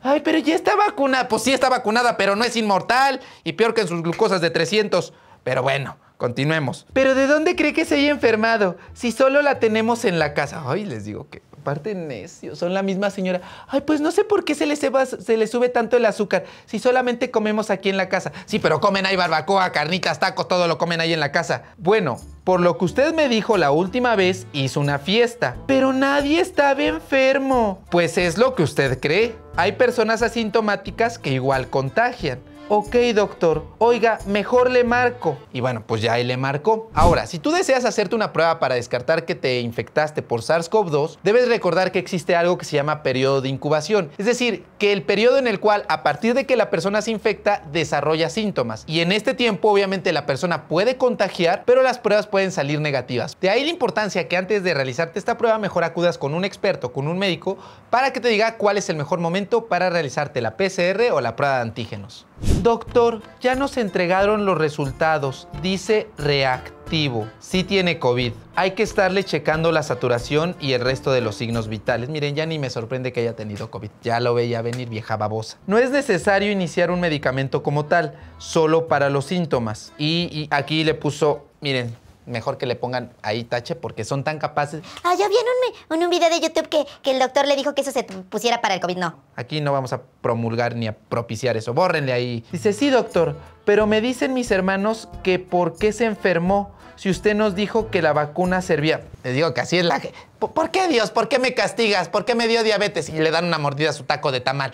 ay, pero ya está vacunada. Pues sí está vacunada, pero no es inmortal y peor que en sus glucosas de 300. Pero bueno, continuemos. Pero ¿de dónde cree que se haya enfermado? Si solo la tenemos en la casa. Ay, les digo que aparte necios, son la misma señora. Ay, pues no sé por qué se les, se sube tanto el azúcar si solamente comemos aquí en la casa. Sí, pero comen ahí barbacoa, carnitas, tacos, todo lo comen ahí en la casa. Bueno, por lo que usted me dijo la última vez, hizo una fiesta, pero nadie estaba enfermo. Pues es lo que usted cree. Hay personas asintomáticas que igual contagian. Ok, doctor. Oiga, mejor le marco. Y bueno, pues ya ahí le marcó. Ahora, si tú deseas hacerte una prueba para descartar que te infectaste por SARS-CoV-2, debes recordar que existe algo que se llama periodo de incubación. Es decir, que el periodo en el cual, a partir de que la persona se infecta, desarrolla síntomas. Y en este tiempo, obviamente, la persona puede contagiar, pero las pruebas pueden salir negativas. De ahí la importancia que antes de realizarte esta prueba, mejor acudas con un experto, con un médico, para que te diga cuál es el mejor momento para realizarte la PCR o la prueba de antígenos. Doctor, ya nos entregaron los resultados, dice reactivo. Sí tiene COVID. Hay que estarle checando la saturación y el resto de los signos vitales. Miren, ya ni me sorprende que haya tenido COVID. Ya lo veía venir, vieja babosa. No es necesario iniciar un medicamento como tal, solo para los síntomas. Y, y aquí le puso, miren, mejor que le pongan ahí tache porque son tan capaces. Ah, ya vi en un, video de YouTube que, que, el doctor le dijo que eso se pusiera para el COVID. No. Aquí no vamos a promulgar ni a propiciar eso. Bórrenle ahí. Dice, sí, doctor, pero me dicen mis hermanos que por qué se enfermó si usted nos dijo que la vacuna servía. Les digo que así es la... ¿Por qué, Dios? ¿Por qué me castigas? ¿Por qué me dio diabetes? Y le dan una mordida a su taco de tamal.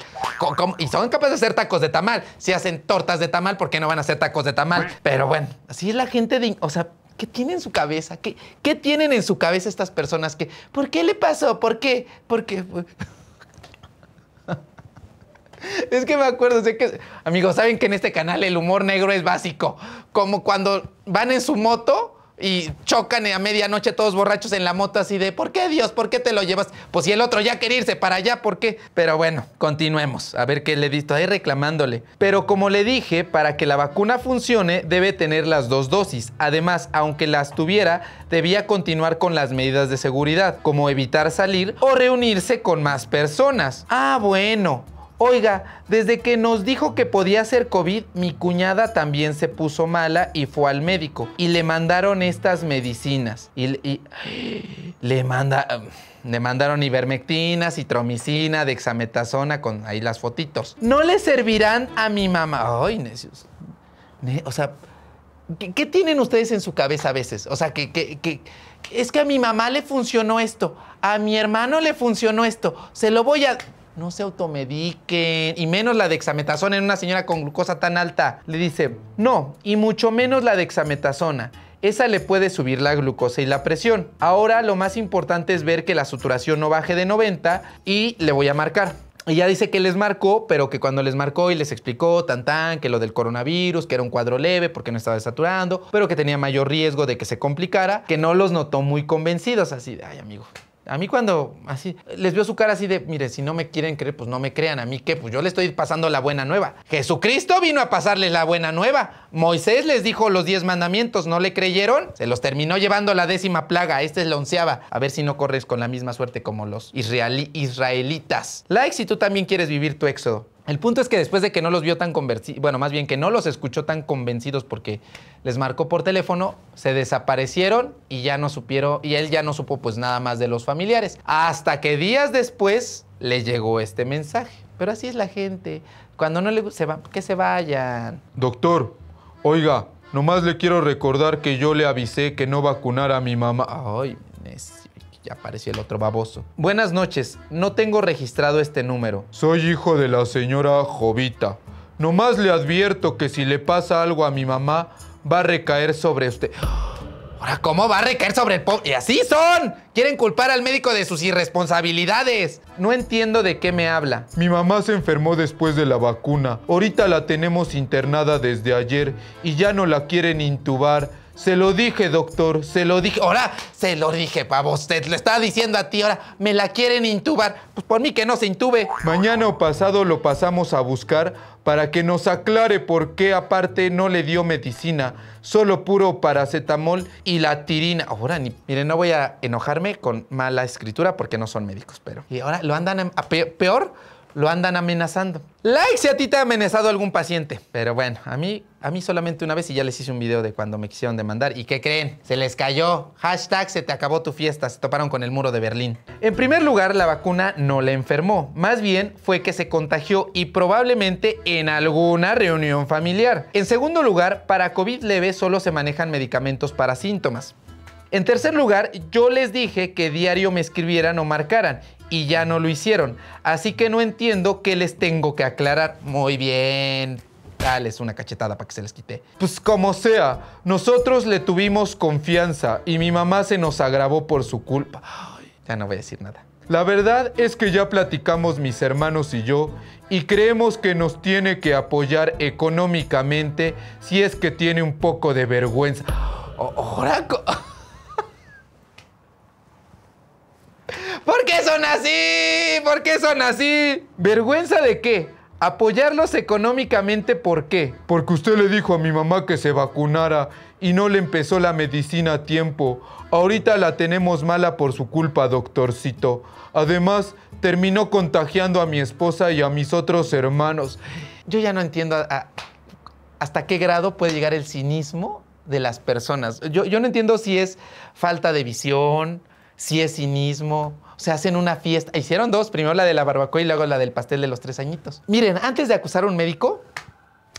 Y son capaces de hacer tacos de tamal. Si hacen tortas de tamal, ¿por qué no van a hacer tacos de tamal? Pero bueno, así es la gente de... O sea, ¿Qué tiene en su cabeza? ¿Qué, ¿Qué, tienen en su cabeza estas personas? Que, ¿Por qué le pasó? ¿Por qué? ¿Por qué? Es que me acuerdo, sé que. Amigos, saben que en este canal el humor negro es básico. Como cuando van en su moto y chocan a medianoche todos borrachos en la moto así de, ¿por qué Dios? ¿Por qué te lo llevas? Pues si el otro ya quiere irse para allá, ¿por qué? Pero bueno, continuemos. A ver qué le he visto ahí reclamándole. Pero como le dije, para que la vacuna funcione debe tener las dos dosis. Además, aunque las tuviera, debía continuar con las medidas de seguridad, como evitar salir o reunirse con más personas. Ah, bueno, Oiga, desde que nos dijo que podía ser COVID, mi cuñada también se puso mala y fue al médico. Y le mandaron estas medicinas. Y, le manda... Le mandaron ivermectina, citromicina, dexametasona, con ahí las fotitos. No le servirán a mi mamá. Ay, necios. O sea, ¿qué, tienen ustedes en su cabeza a veces? O sea, que, es que a mi mamá le funcionó esto, a mi hermano le funcionó esto, se lo voy a no se automediquen, y menos la dexametasona en una señora con glucosa tan alta. Le dice, no, y mucho menos la dexametasona. Esa le puede subir la glucosa y la presión. Ahora lo más importante es ver que la saturación no baje de 90 y le voy a marcar. Y ya dice que les marcó, pero que cuando les marcó y les explicó tan tan que lo del coronavirus, que era un cuadro leve porque no estaba saturando, pero que tenía mayor riesgo de que se complicara, que no los notó muy convencidos, así de, ay amigo, a mí cuando así les veo su cara así de, mire, si no me quieren creer, pues no me crean. A mí qué, pues yo le estoy pasando la buena nueva. Jesucristo vino a pasarles la buena nueva. Moisés les dijo los diez mandamientos, ¿no le creyeron? Se los terminó llevando la décima plaga. Esta es la onceava. A ver si no corres con la misma suerte como los israelitas. Like si tú también quieres vivir tu éxodo. El punto es que después de que no los vio tan convencidos, bueno, más bien que no los escuchó tan convencidos porque les marcó por teléfono, se desaparecieron y ya no supieron, y él ya no supo pues nada más de los familiares. Hasta que días después le llegó este mensaje. Pero así es la gente. Cuando no le se va, que se vayan. Doctor, oiga, nomás le quiero recordar que yo le avisé que no vacunara a mi mamá. Ay, es... Ya apareció el otro baboso. Buenas noches, no tengo registrado este número. Soy hijo de la señora Jovita. Nomás le advierto que si le pasa algo a mi mamá, va a recaer sobre usted. Ahora, ¿cómo va a recaer sobre el pobre? ¡Y así son! Quieren culpar al médico de sus irresponsabilidades. No entiendo de qué me habla. Mi mamá se enfermó después de la vacuna. Ahorita la tenemos internada desde ayer y ya no la quieren intubar se lo dije, doctor, se lo dije. Ahora, se lo dije, pavo. Usted le estaba diciendo a ti, ahora, me la quieren intubar. Pues por mí que no se intube. Mañana o pasado lo pasamos a buscar para que nos aclare por qué aparte no le dio medicina, solo puro paracetamol y la tirina. Ahora, ni, miren, no voy a enojarme con mala escritura porque no son médicos, pero... Y ahora lo andan a peor lo andan amenazando. Like si a ti te ha amenazado algún paciente. Pero bueno, a mí, a mí solamente una vez y ya les hice un video de cuando me quisieron demandar. ¿Y qué creen? Se les cayó. Hashtag se te acabó tu fiesta. Se toparon con el muro de Berlín. En primer lugar, la vacuna no le enfermó. Más bien fue que se contagió y probablemente en alguna reunión familiar. En segundo lugar, para COVID leve solo se manejan medicamentos para síntomas. En tercer lugar, yo les dije que diario me escribieran o marcaran y ya no lo hicieron. Así que no entiendo qué les tengo que aclarar. Muy bien. Dales una cachetada para que se les quite. Pues como sea, nosotros le tuvimos confianza y mi mamá se nos agravó por su culpa. ya no voy a decir nada. La verdad es que ya platicamos mis hermanos y yo y creemos que nos tiene que apoyar económicamente si es que tiene un poco de vergüenza. ¡Oraco! ¿Por qué son así? ¿Por qué son así? ¿Vergüenza de qué? Apoyarlos económicamente, ¿por qué? Porque usted le dijo a mi mamá que se vacunara y no le empezó la medicina a tiempo. Ahorita la tenemos mala por su culpa, doctorcito. Además, terminó contagiando a mi esposa y a mis otros hermanos. Yo ya no entiendo hasta qué grado puede llegar el cinismo de las personas. Yo, yo no entiendo si es falta de visión, si es cinismo, se hacen una fiesta. Hicieron dos, primero la de la barbacoa y luego la del pastel de los tres añitos. Miren, antes de acusar a un médico,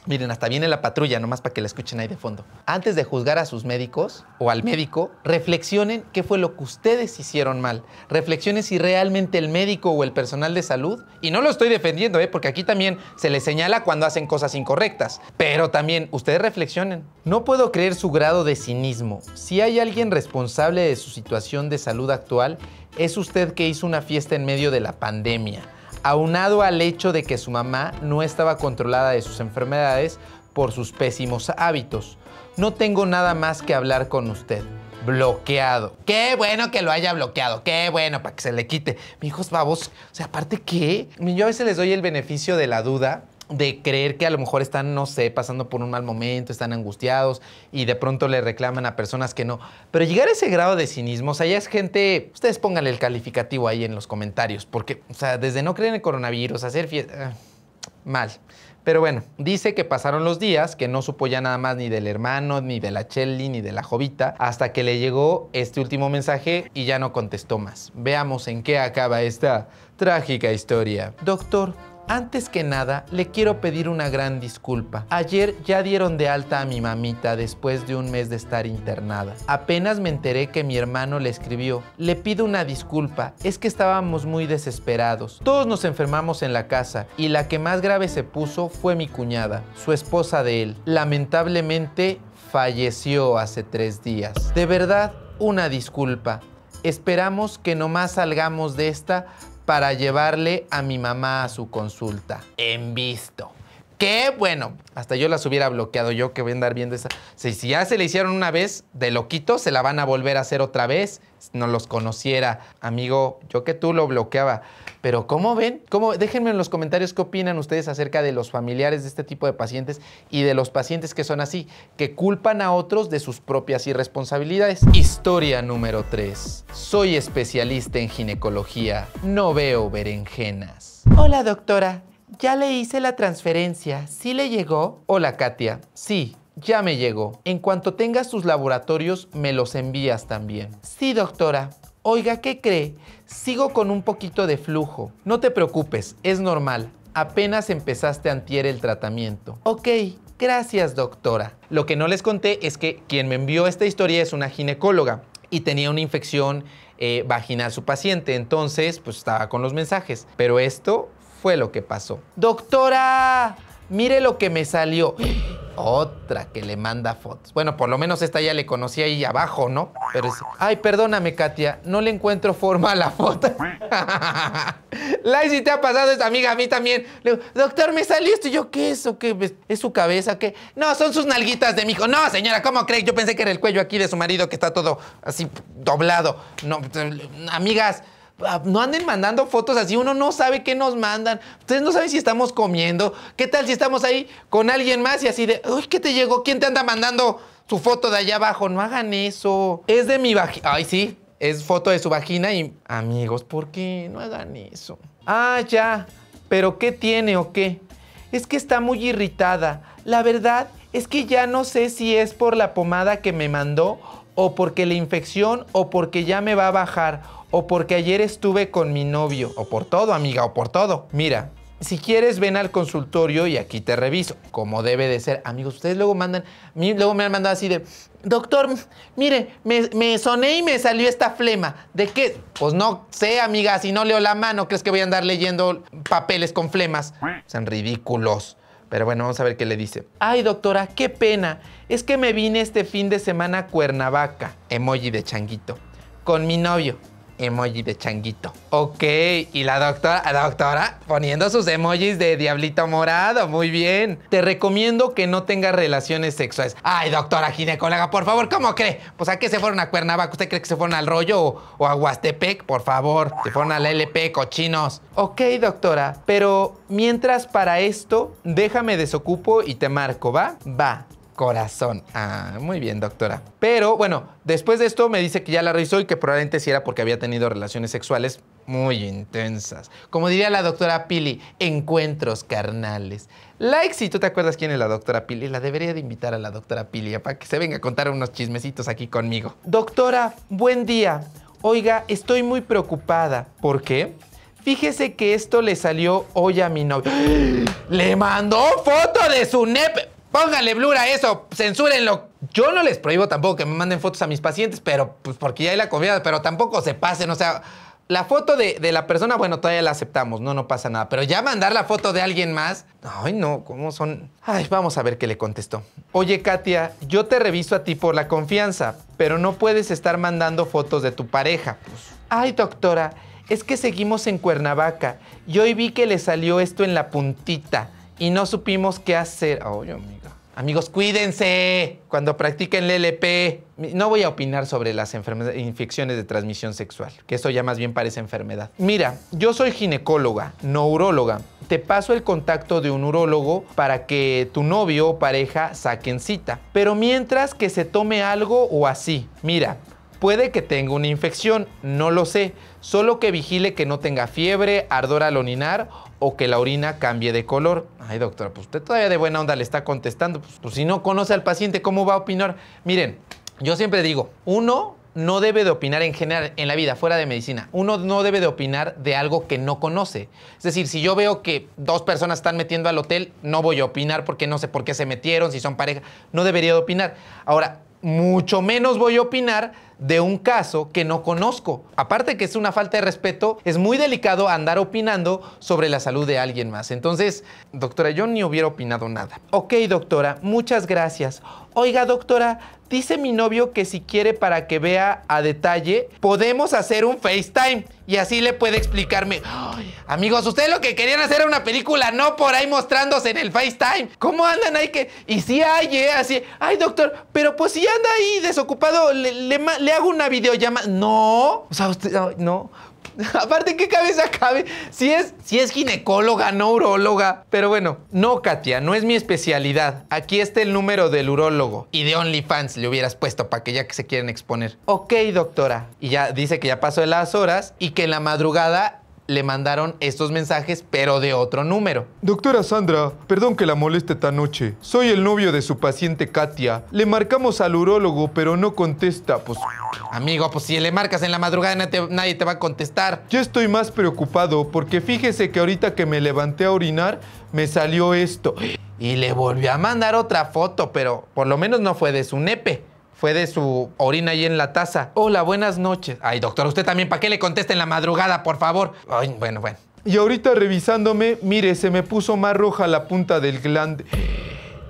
miren, hasta viene la patrulla, nomás para que la escuchen ahí de fondo. Antes de juzgar a sus médicos o al médico, reflexionen qué fue lo que ustedes hicieron mal. Reflexionen si realmente el médico o el personal de salud, y no lo estoy defendiendo, ¿eh? porque aquí también se les señala cuando hacen cosas incorrectas, pero también ustedes reflexionen. No puedo creer su grado de cinismo. Si hay alguien responsable de su situación de salud actual, es usted que hizo una fiesta en medio de la pandemia, aunado al hecho de que su mamá no estaba controlada de sus enfermedades por sus pésimos hábitos. No tengo nada más que hablar con usted. Bloqueado. Qué bueno que lo haya bloqueado. Qué bueno para que se le quite. Mi hijos babos. O sea, aparte que yo a veces les doy el beneficio de la duda de creer que a lo mejor están, no sé, pasando por un mal momento, están angustiados y de pronto le reclaman a personas que no. Pero llegar a ese grado de cinismo, o sea, ya es gente, ustedes pónganle el calificativo ahí en los comentarios, porque, o sea, desde no creer en el coronavirus, hacer fiesta, ah, mal. Pero bueno, dice que pasaron los días, que no supo ya nada más ni del hermano, ni de la Chelly, ni de la Jovita, hasta que le llegó este último mensaje y ya no contestó más. Veamos en qué acaba esta trágica historia. Doctor, antes que nada, le quiero pedir una gran disculpa. Ayer ya dieron de alta a mi mamita después de un mes de estar internada. Apenas me enteré que mi hermano le escribió, le pido una disculpa, es que estábamos muy desesperados. Todos nos enfermamos en la casa y la que más grave se puso fue mi cuñada, su esposa de él. Lamentablemente, falleció hace tres días. De verdad, una disculpa. Esperamos que nomás salgamos de esta para llevarle a mi mamá a su consulta. En visto. Qué bueno, hasta yo las hubiera bloqueado yo que voy a andar viendo esa. Si, ya se le hicieron una vez de loquito, se la van a volver a hacer otra vez. no los conociera, amigo, yo que tú lo bloqueaba. Pero ¿cómo ven? Déjenme en los comentarios qué opinan ustedes acerca de los familiares de este tipo de pacientes y de los pacientes que son así, que culpan a otros de sus propias irresponsabilidades. Historia número 3. Soy especialista en ginecología. No veo berenjenas. Hola doctora, ya le hice la transferencia. ¿Sí le llegó? Hola Katia. Sí, ya me llegó. En cuanto tengas tus laboratorios, me los envías también. Sí, doctora. Oiga, ¿qué cree? Sigo con un poquito de flujo. No te preocupes, es normal. Apenas empezaste antier el tratamiento. Ok, gracias doctora. Lo que no les conté es que quien me envió esta historia es una ginecóloga y tenía una infección eh, vaginal su paciente. Entonces, pues estaba con los mensajes. Pero esto fue lo que pasó. Doctora, mire lo que me salió. Otra que le manda fotos. Bueno, por lo menos esta ya le conocí ahí abajo, ¿no? Pero Ay, perdóname, Katia. No le encuentro forma a la foto. Lai, si te ha pasado esta amiga, a mí también. Le digo, doctor, me salió esto. Y yo, ¿qué es? ¿O qué? es eso? qué es su cabeza? ¿Qué? No, son sus nalguitas de mi hijo. No, señora, ¿cómo cree? Yo pensé que era el cuello aquí de su marido que está todo así doblado. No, amigas... Ah, no anden mandando fotos así, uno no sabe qué nos mandan. Ustedes no saben si estamos comiendo. ¿Qué tal si estamos ahí con alguien más y así de, uy, ¿qué te llegó? ¿Quién te anda mandando su foto de allá abajo? No hagan eso. Es de mi vagina. Ay, sí, es foto de su vagina y, amigos, ¿por qué no hagan eso? Ah, ya. ¿Pero qué tiene o qué? Es que está muy irritada. La verdad es que ya no sé si es por la pomada que me mandó o porque la infección, o porque ya me va a bajar, o porque ayer estuve con mi novio, o por todo, amiga, o por todo. Mira, si quieres, ven al consultorio y aquí te reviso, como debe de ser. Amigos, ustedes luego mandan, luego me han mandado así de, doctor, mire, me, me soné y me salió esta flema. ¿De qué? Pues no sé, amiga, si no leo la mano, ¿crees que voy a andar leyendo papeles con flemas? Son ridículos. Pero bueno, vamos a ver qué le dice. Ay, doctora, qué pena. Es que me vine este fin de semana a Cuernavaca. Emoji de changuito. Con mi novio emoji de changuito. Ok, y la doctora, la doctora poniendo sus emojis de diablito morado. Muy bien. Te recomiendo que no tengas relaciones sexuales. Ay, doctora ginecóloga, por favor, ¿cómo cree? Pues a qué se fueron a Cuernavaca. ¿Usted cree que se fueron al rollo o, a Huastepec? Por favor, se fueron al LP, cochinos. Ok, doctora, pero mientras para esto, déjame desocupo y te marco, ¿va? Va corazón. Ah, muy bien, doctora. Pero bueno, después de esto me dice que ya la revisó y que probablemente sí era porque había tenido relaciones sexuales muy intensas. Como diría la doctora Pili, encuentros carnales. Like si tú te acuerdas quién es la doctora Pili. La debería de invitar a la doctora Pili para que se venga a contar unos chismecitos aquí conmigo. Doctora, buen día. Oiga, estoy muy preocupada. ¿Por qué? Fíjese que esto le salió hoy a mi novio. ¡Le mandó foto de su nepe! Póngale blur a eso, censúrenlo. Yo no les prohíbo tampoco que me manden fotos a mis pacientes, pero pues porque ya hay la comida, pero tampoco se pasen, o sea, la foto de, la persona, bueno, todavía la aceptamos, no, no pasa nada. Pero ya mandar la foto de alguien más, ay, no, ¿cómo son? Ay, vamos a ver qué le contestó. Oye, Katia, yo te reviso a ti por la confianza, pero no puedes estar mandando fotos de tu pareja. Ay, doctora, es que seguimos en Cuernavaca y hoy vi que le salió esto en la puntita y no supimos qué hacer. Ay, Dios mío. Amigos, cuídense cuando practiquen LP. No voy a opinar sobre las infecciones de transmisión sexual, que eso ya más bien parece enfermedad. Mira, yo soy ginecóloga, no uróloga. Te paso el contacto de un urólogo para que tu novio o pareja saquen cita. Pero mientras que se tome algo o así. Mira, Puede que tenga una infección, no lo sé, solo que vigile que no tenga fiebre, ardor al orinar o que la orina cambie de color. Ay, doctora, pues usted todavía de buena onda le está contestando. Pues, pues si no conoce al paciente, ¿cómo va a opinar? Miren, yo siempre digo, uno no debe de opinar en general en la vida, fuera de medicina. Uno no debe de opinar de algo que no conoce. Es decir, si yo veo que dos personas están metiendo al hotel, no voy a opinar porque no sé por qué se metieron, si son pareja. No debería de opinar. Ahora, mucho menos voy a opinar de un caso que no conozco. Aparte que es una falta de respeto, es muy delicado andar opinando sobre la salud de alguien más. Entonces, doctora, yo ni hubiera opinado nada. Ok, doctora, muchas gracias. Oiga, doctora, dice mi novio que si quiere para que vea a detalle, podemos hacer un FaceTime. Y así le puede explicarme. amigos, ustedes lo que querían hacer era una película, no por ahí mostrándose en el FaceTime. ¿Cómo andan ahí que.? Y si hay, eh, así. Ay, doctor, pero pues si anda ahí desocupado, le, hago una videollamada. No. O sea, usted. No. Aparte, ¿qué cabeza cabe? Si es, si es ginecóloga, no uróloga. Pero bueno, no, Katia, no es mi especialidad. Aquí está el número del urólogo. Y de OnlyFans le hubieras puesto para que ya que se quieren exponer. Ok, doctora. Y ya dice que ya pasó de las horas y que en la madrugada le mandaron estos mensajes, pero de otro número. Doctora Sandra, perdón que la moleste tan noche. Soy el novio de su paciente Katia. Le marcamos al urólogo, pero no contesta. Pues. Amigo, pues si le marcas en la madrugada, nadie te, nadie te va a contestar. Yo estoy más preocupado porque fíjese que ahorita que me levanté a orinar, me salió esto. Y le volvió a mandar otra foto, pero por lo menos no fue de su nepe fue de su orina ahí en la taza. Hola, buenas noches. Ay, doctor, usted también, ¿para qué le conteste en la madrugada, por favor? Ay, bueno, bueno. Y ahorita revisándome, mire, se me puso más roja la punta del glande.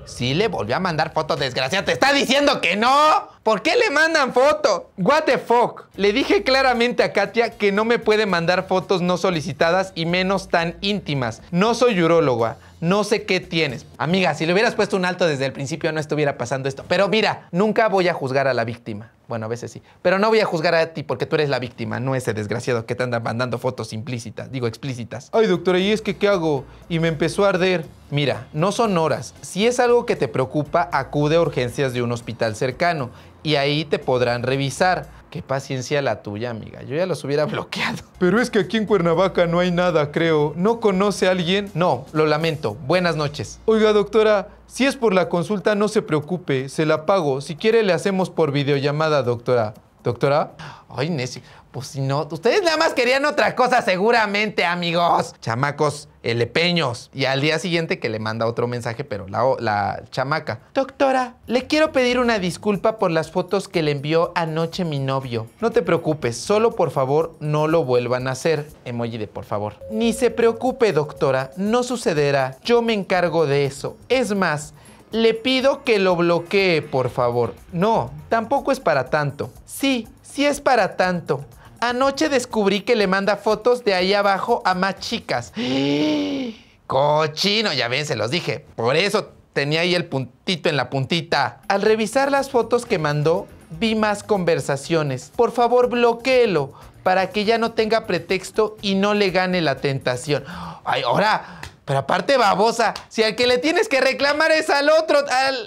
Sí le volvió a mandar fotos, desgraciado. ¡Te está diciendo que no! ¿Por qué le mandan foto? What the fuck? Le dije claramente a Katia que no me puede mandar fotos no solicitadas y menos tan íntimas. No soy urologa, No sé qué tienes. Amiga, si le hubieras puesto un alto desde el principio no estuviera pasando esto. Pero mira, nunca voy a juzgar a la víctima. Bueno, a veces sí. Pero no voy a juzgar a ti porque tú eres la víctima, no ese desgraciado que te anda mandando fotos implícitas, digo explícitas. Ay, doctora, ¿y es que qué hago? Y me empezó a arder. Mira, no son horas. Si es algo que te preocupa, acude a urgencias de un hospital cercano y ahí te podrán revisar. Qué paciencia la tuya, amiga. Yo ya los hubiera bloqueado. Pero es que aquí en Cuernavaca no hay nada, creo. ¿No conoce a alguien? No, lo lamento. Buenas noches. Oiga, doctora, si es por la consulta, no se preocupe. Se la pago. Si quiere, le hacemos por videollamada, doctora. ¿Doctora? Ay, necio. Pues si no, ustedes nada más querían otra cosa seguramente, amigos. Chamacos elepeños. Eh, y al día siguiente que le manda otro mensaje, pero la, la chamaca. Doctora, le quiero pedir una disculpa por las fotos que le envió anoche mi novio. No te preocupes, solo por favor no lo vuelvan a hacer. Emoji de por favor. Ni se preocupe, doctora, no sucederá. Yo me encargo de eso. Es más, le pido que lo bloquee, por favor. No, tampoco es para tanto. Sí, sí es para tanto. Anoche descubrí que le manda fotos de ahí abajo a más chicas. Cochino, ya ven, se los dije. Por eso tenía ahí el puntito en la puntita. Al revisar las fotos que mandó, vi más conversaciones. Por favor, bloquéelo para que ya no tenga pretexto y no le gane la tentación. Ay, ahora pero aparte, babosa, si al que le tienes que reclamar es al otro,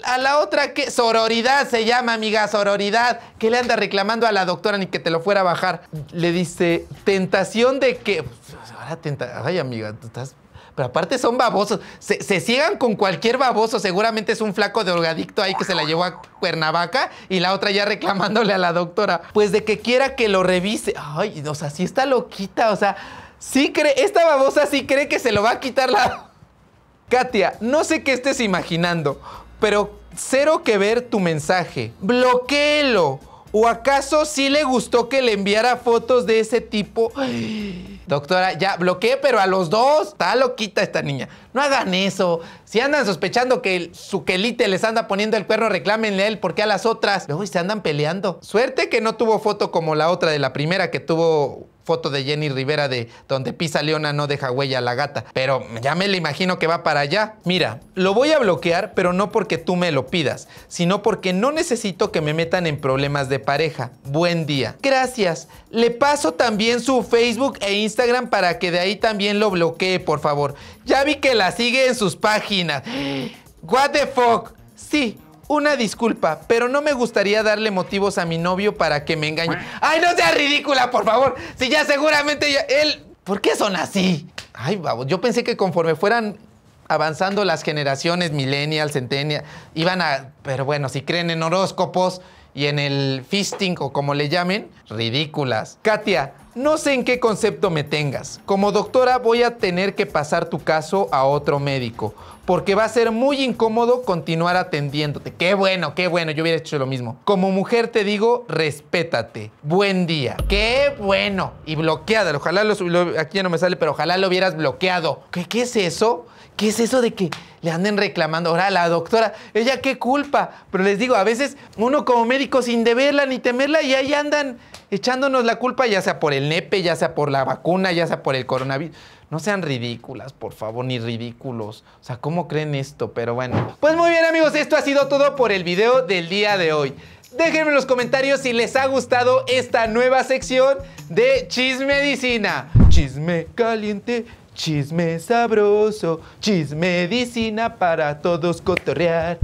a la otra que. Sororidad se llama, amiga, sororidad. ¿Qué le anda reclamando a la doctora ni que te lo fuera a bajar? Le dice, tentación de que. Ahora tenta. Ay, amiga, tú estás pero aparte son babosos. Se, ciegan con cualquier baboso. Seguramente es un flaco drogadicto ahí que se la llevó a Cuernavaca y la otra ya reclamándole a la doctora. Pues de que quiera que lo revise. Ay, o sea, sí está loquita, o sea. Sí cree, esta babosa sí cree que se lo va a quitar la... Katia, no sé qué estés imaginando, pero cero que ver tu mensaje. Bloquéelo. ¿O acaso sí le gustó que le enviara fotos de ese tipo? doctora, ya bloqueé, pero a los dos. Está loquita esta niña. No hagan eso. Si andan sospechando que su quelite les anda poniendo el perro, reclámenle a él, porque a las otras. Luego se andan peleando. Suerte que no tuvo foto como la otra de la primera que tuvo foto de Jenny Rivera de donde pisa Leona no deja huella a la gata, pero ya me la imagino que va para allá. Mira, lo voy a bloquear, pero no porque tú me lo pidas, sino porque no necesito que me metan en problemas de pareja. Buen día. Gracias. Le paso también su Facebook e Instagram para que de ahí también lo bloquee, por favor. Ya vi que la sigue en sus páginas. What the fuck? Sí, una disculpa, pero no me gustaría darle motivos a mi novio para que me engañe. ¡Ay, no seas ridícula, por favor! Si ya seguramente él... ¿Por qué son así? Ay, vamos, yo pensé que conforme fueran avanzando las generaciones, millennials, centennial, iban a... Pero bueno, si creen en horóscopos y en el fisting o como le llamen, ridículas. Katia, no sé en qué concepto me tengas. Como doctora voy a tener que pasar tu caso a otro médico porque va a ser muy incómodo continuar atendiéndote. Qué bueno, qué bueno, yo hubiera hecho lo mismo. Como mujer te digo, respétate. Buen día. Qué bueno. Y bloqueada. Ojalá lo, aquí ya no me sale, pero ojalá lo hubieras bloqueado. ¿Qué, qué es eso? ¿Qué es eso de que le anden reclamando? Ahora la doctora, ella qué culpa. Pero les digo, a veces uno como médico sin deberla ni temerla y ahí andan echándonos la culpa, ya sea por el nepe, ya sea por la vacuna, ya sea por el coronavirus. No sean ridículas, por favor, ni ridículos. O sea, ¿cómo creen esto? Pero bueno. Pues muy bien, amigos, esto ha sido todo por el video del día de hoy. Déjenme en los comentarios si les ha gustado esta nueva sección de Chismedicina. Chisme caliente, chisme sabroso, chismedicina para todos cotorrear.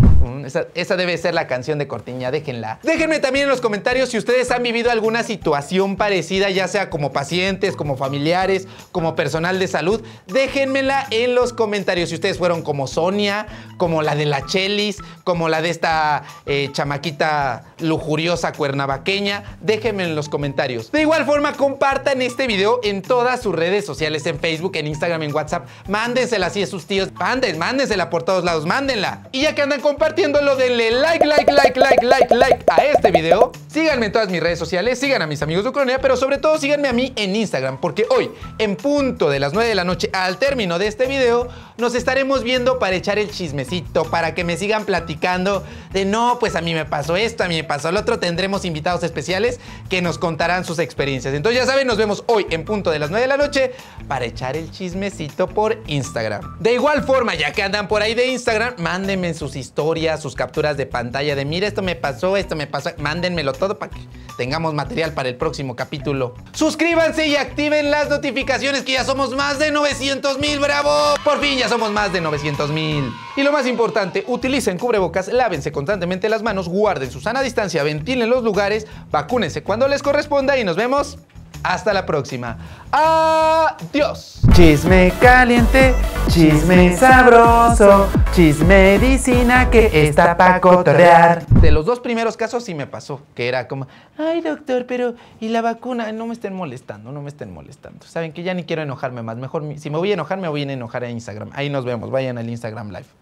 Esa, debe ser la canción de Cortiña, déjenla. Déjenme también en los comentarios si ustedes han vivido alguna situación parecida, ya sea como pacientes, como familiares, como personal de salud. Déjenmela en los comentarios si ustedes fueron como Sonia, como la de la Chelis, como la de esta eh, chamaquita lujuriosa cuernavaqueña. Déjenme en los comentarios. De igual forma, compartan este video en todas sus redes sociales, en Facebook, en Instagram, en WhatsApp. Mándensela así a sus tíos. mándensela por todos lados, mándenla. Y ya que andan compartiendo, compartiéndolo, denle like, like, like, like, like, like a este video. Síganme en todas mis redes sociales, sigan a mis amigos de Ucrania, pero sobre todo síganme a mí en Instagram, porque hoy, en punto de las 9 de la noche al término de este video, nos estaremos viendo para echar el chismecito, para que me sigan platicando de no, pues a mí me pasó esto, a mí me pasó lo otro. Tendremos invitados especiales que nos contarán sus experiencias. Entonces ya saben, nos vemos hoy en punto de las 9 de la noche para echar el chismecito por Instagram. De igual forma, ya que andan por ahí de Instagram, mándenme sus historias sus capturas de pantalla de mira, esto me pasó, esto me pasó, mándenmelo todo para que tengamos material para el próximo capítulo. Suscríbanse y activen las notificaciones que ya somos más de 900 mil, bravo. Por fin ya somos más de 900 mil. Y lo más importante, utilicen cubrebocas, lávense constantemente las manos, guarden su sana distancia, ventilen los lugares, vacúnense cuando les corresponda y nos vemos hasta la próxima. Adiós. Chisme caliente, chisme sabroso, chisme medicina que está para cotorrear. De los dos primeros casos sí me pasó, que era como, ay doctor, pero ¿y la vacuna? No me estén molestando, no me estén molestando. Saben que ya ni quiero enojarme más. Mejor, si me voy a enojar, me voy a enojar a Instagram. Ahí nos vemos, vayan al Instagram Live.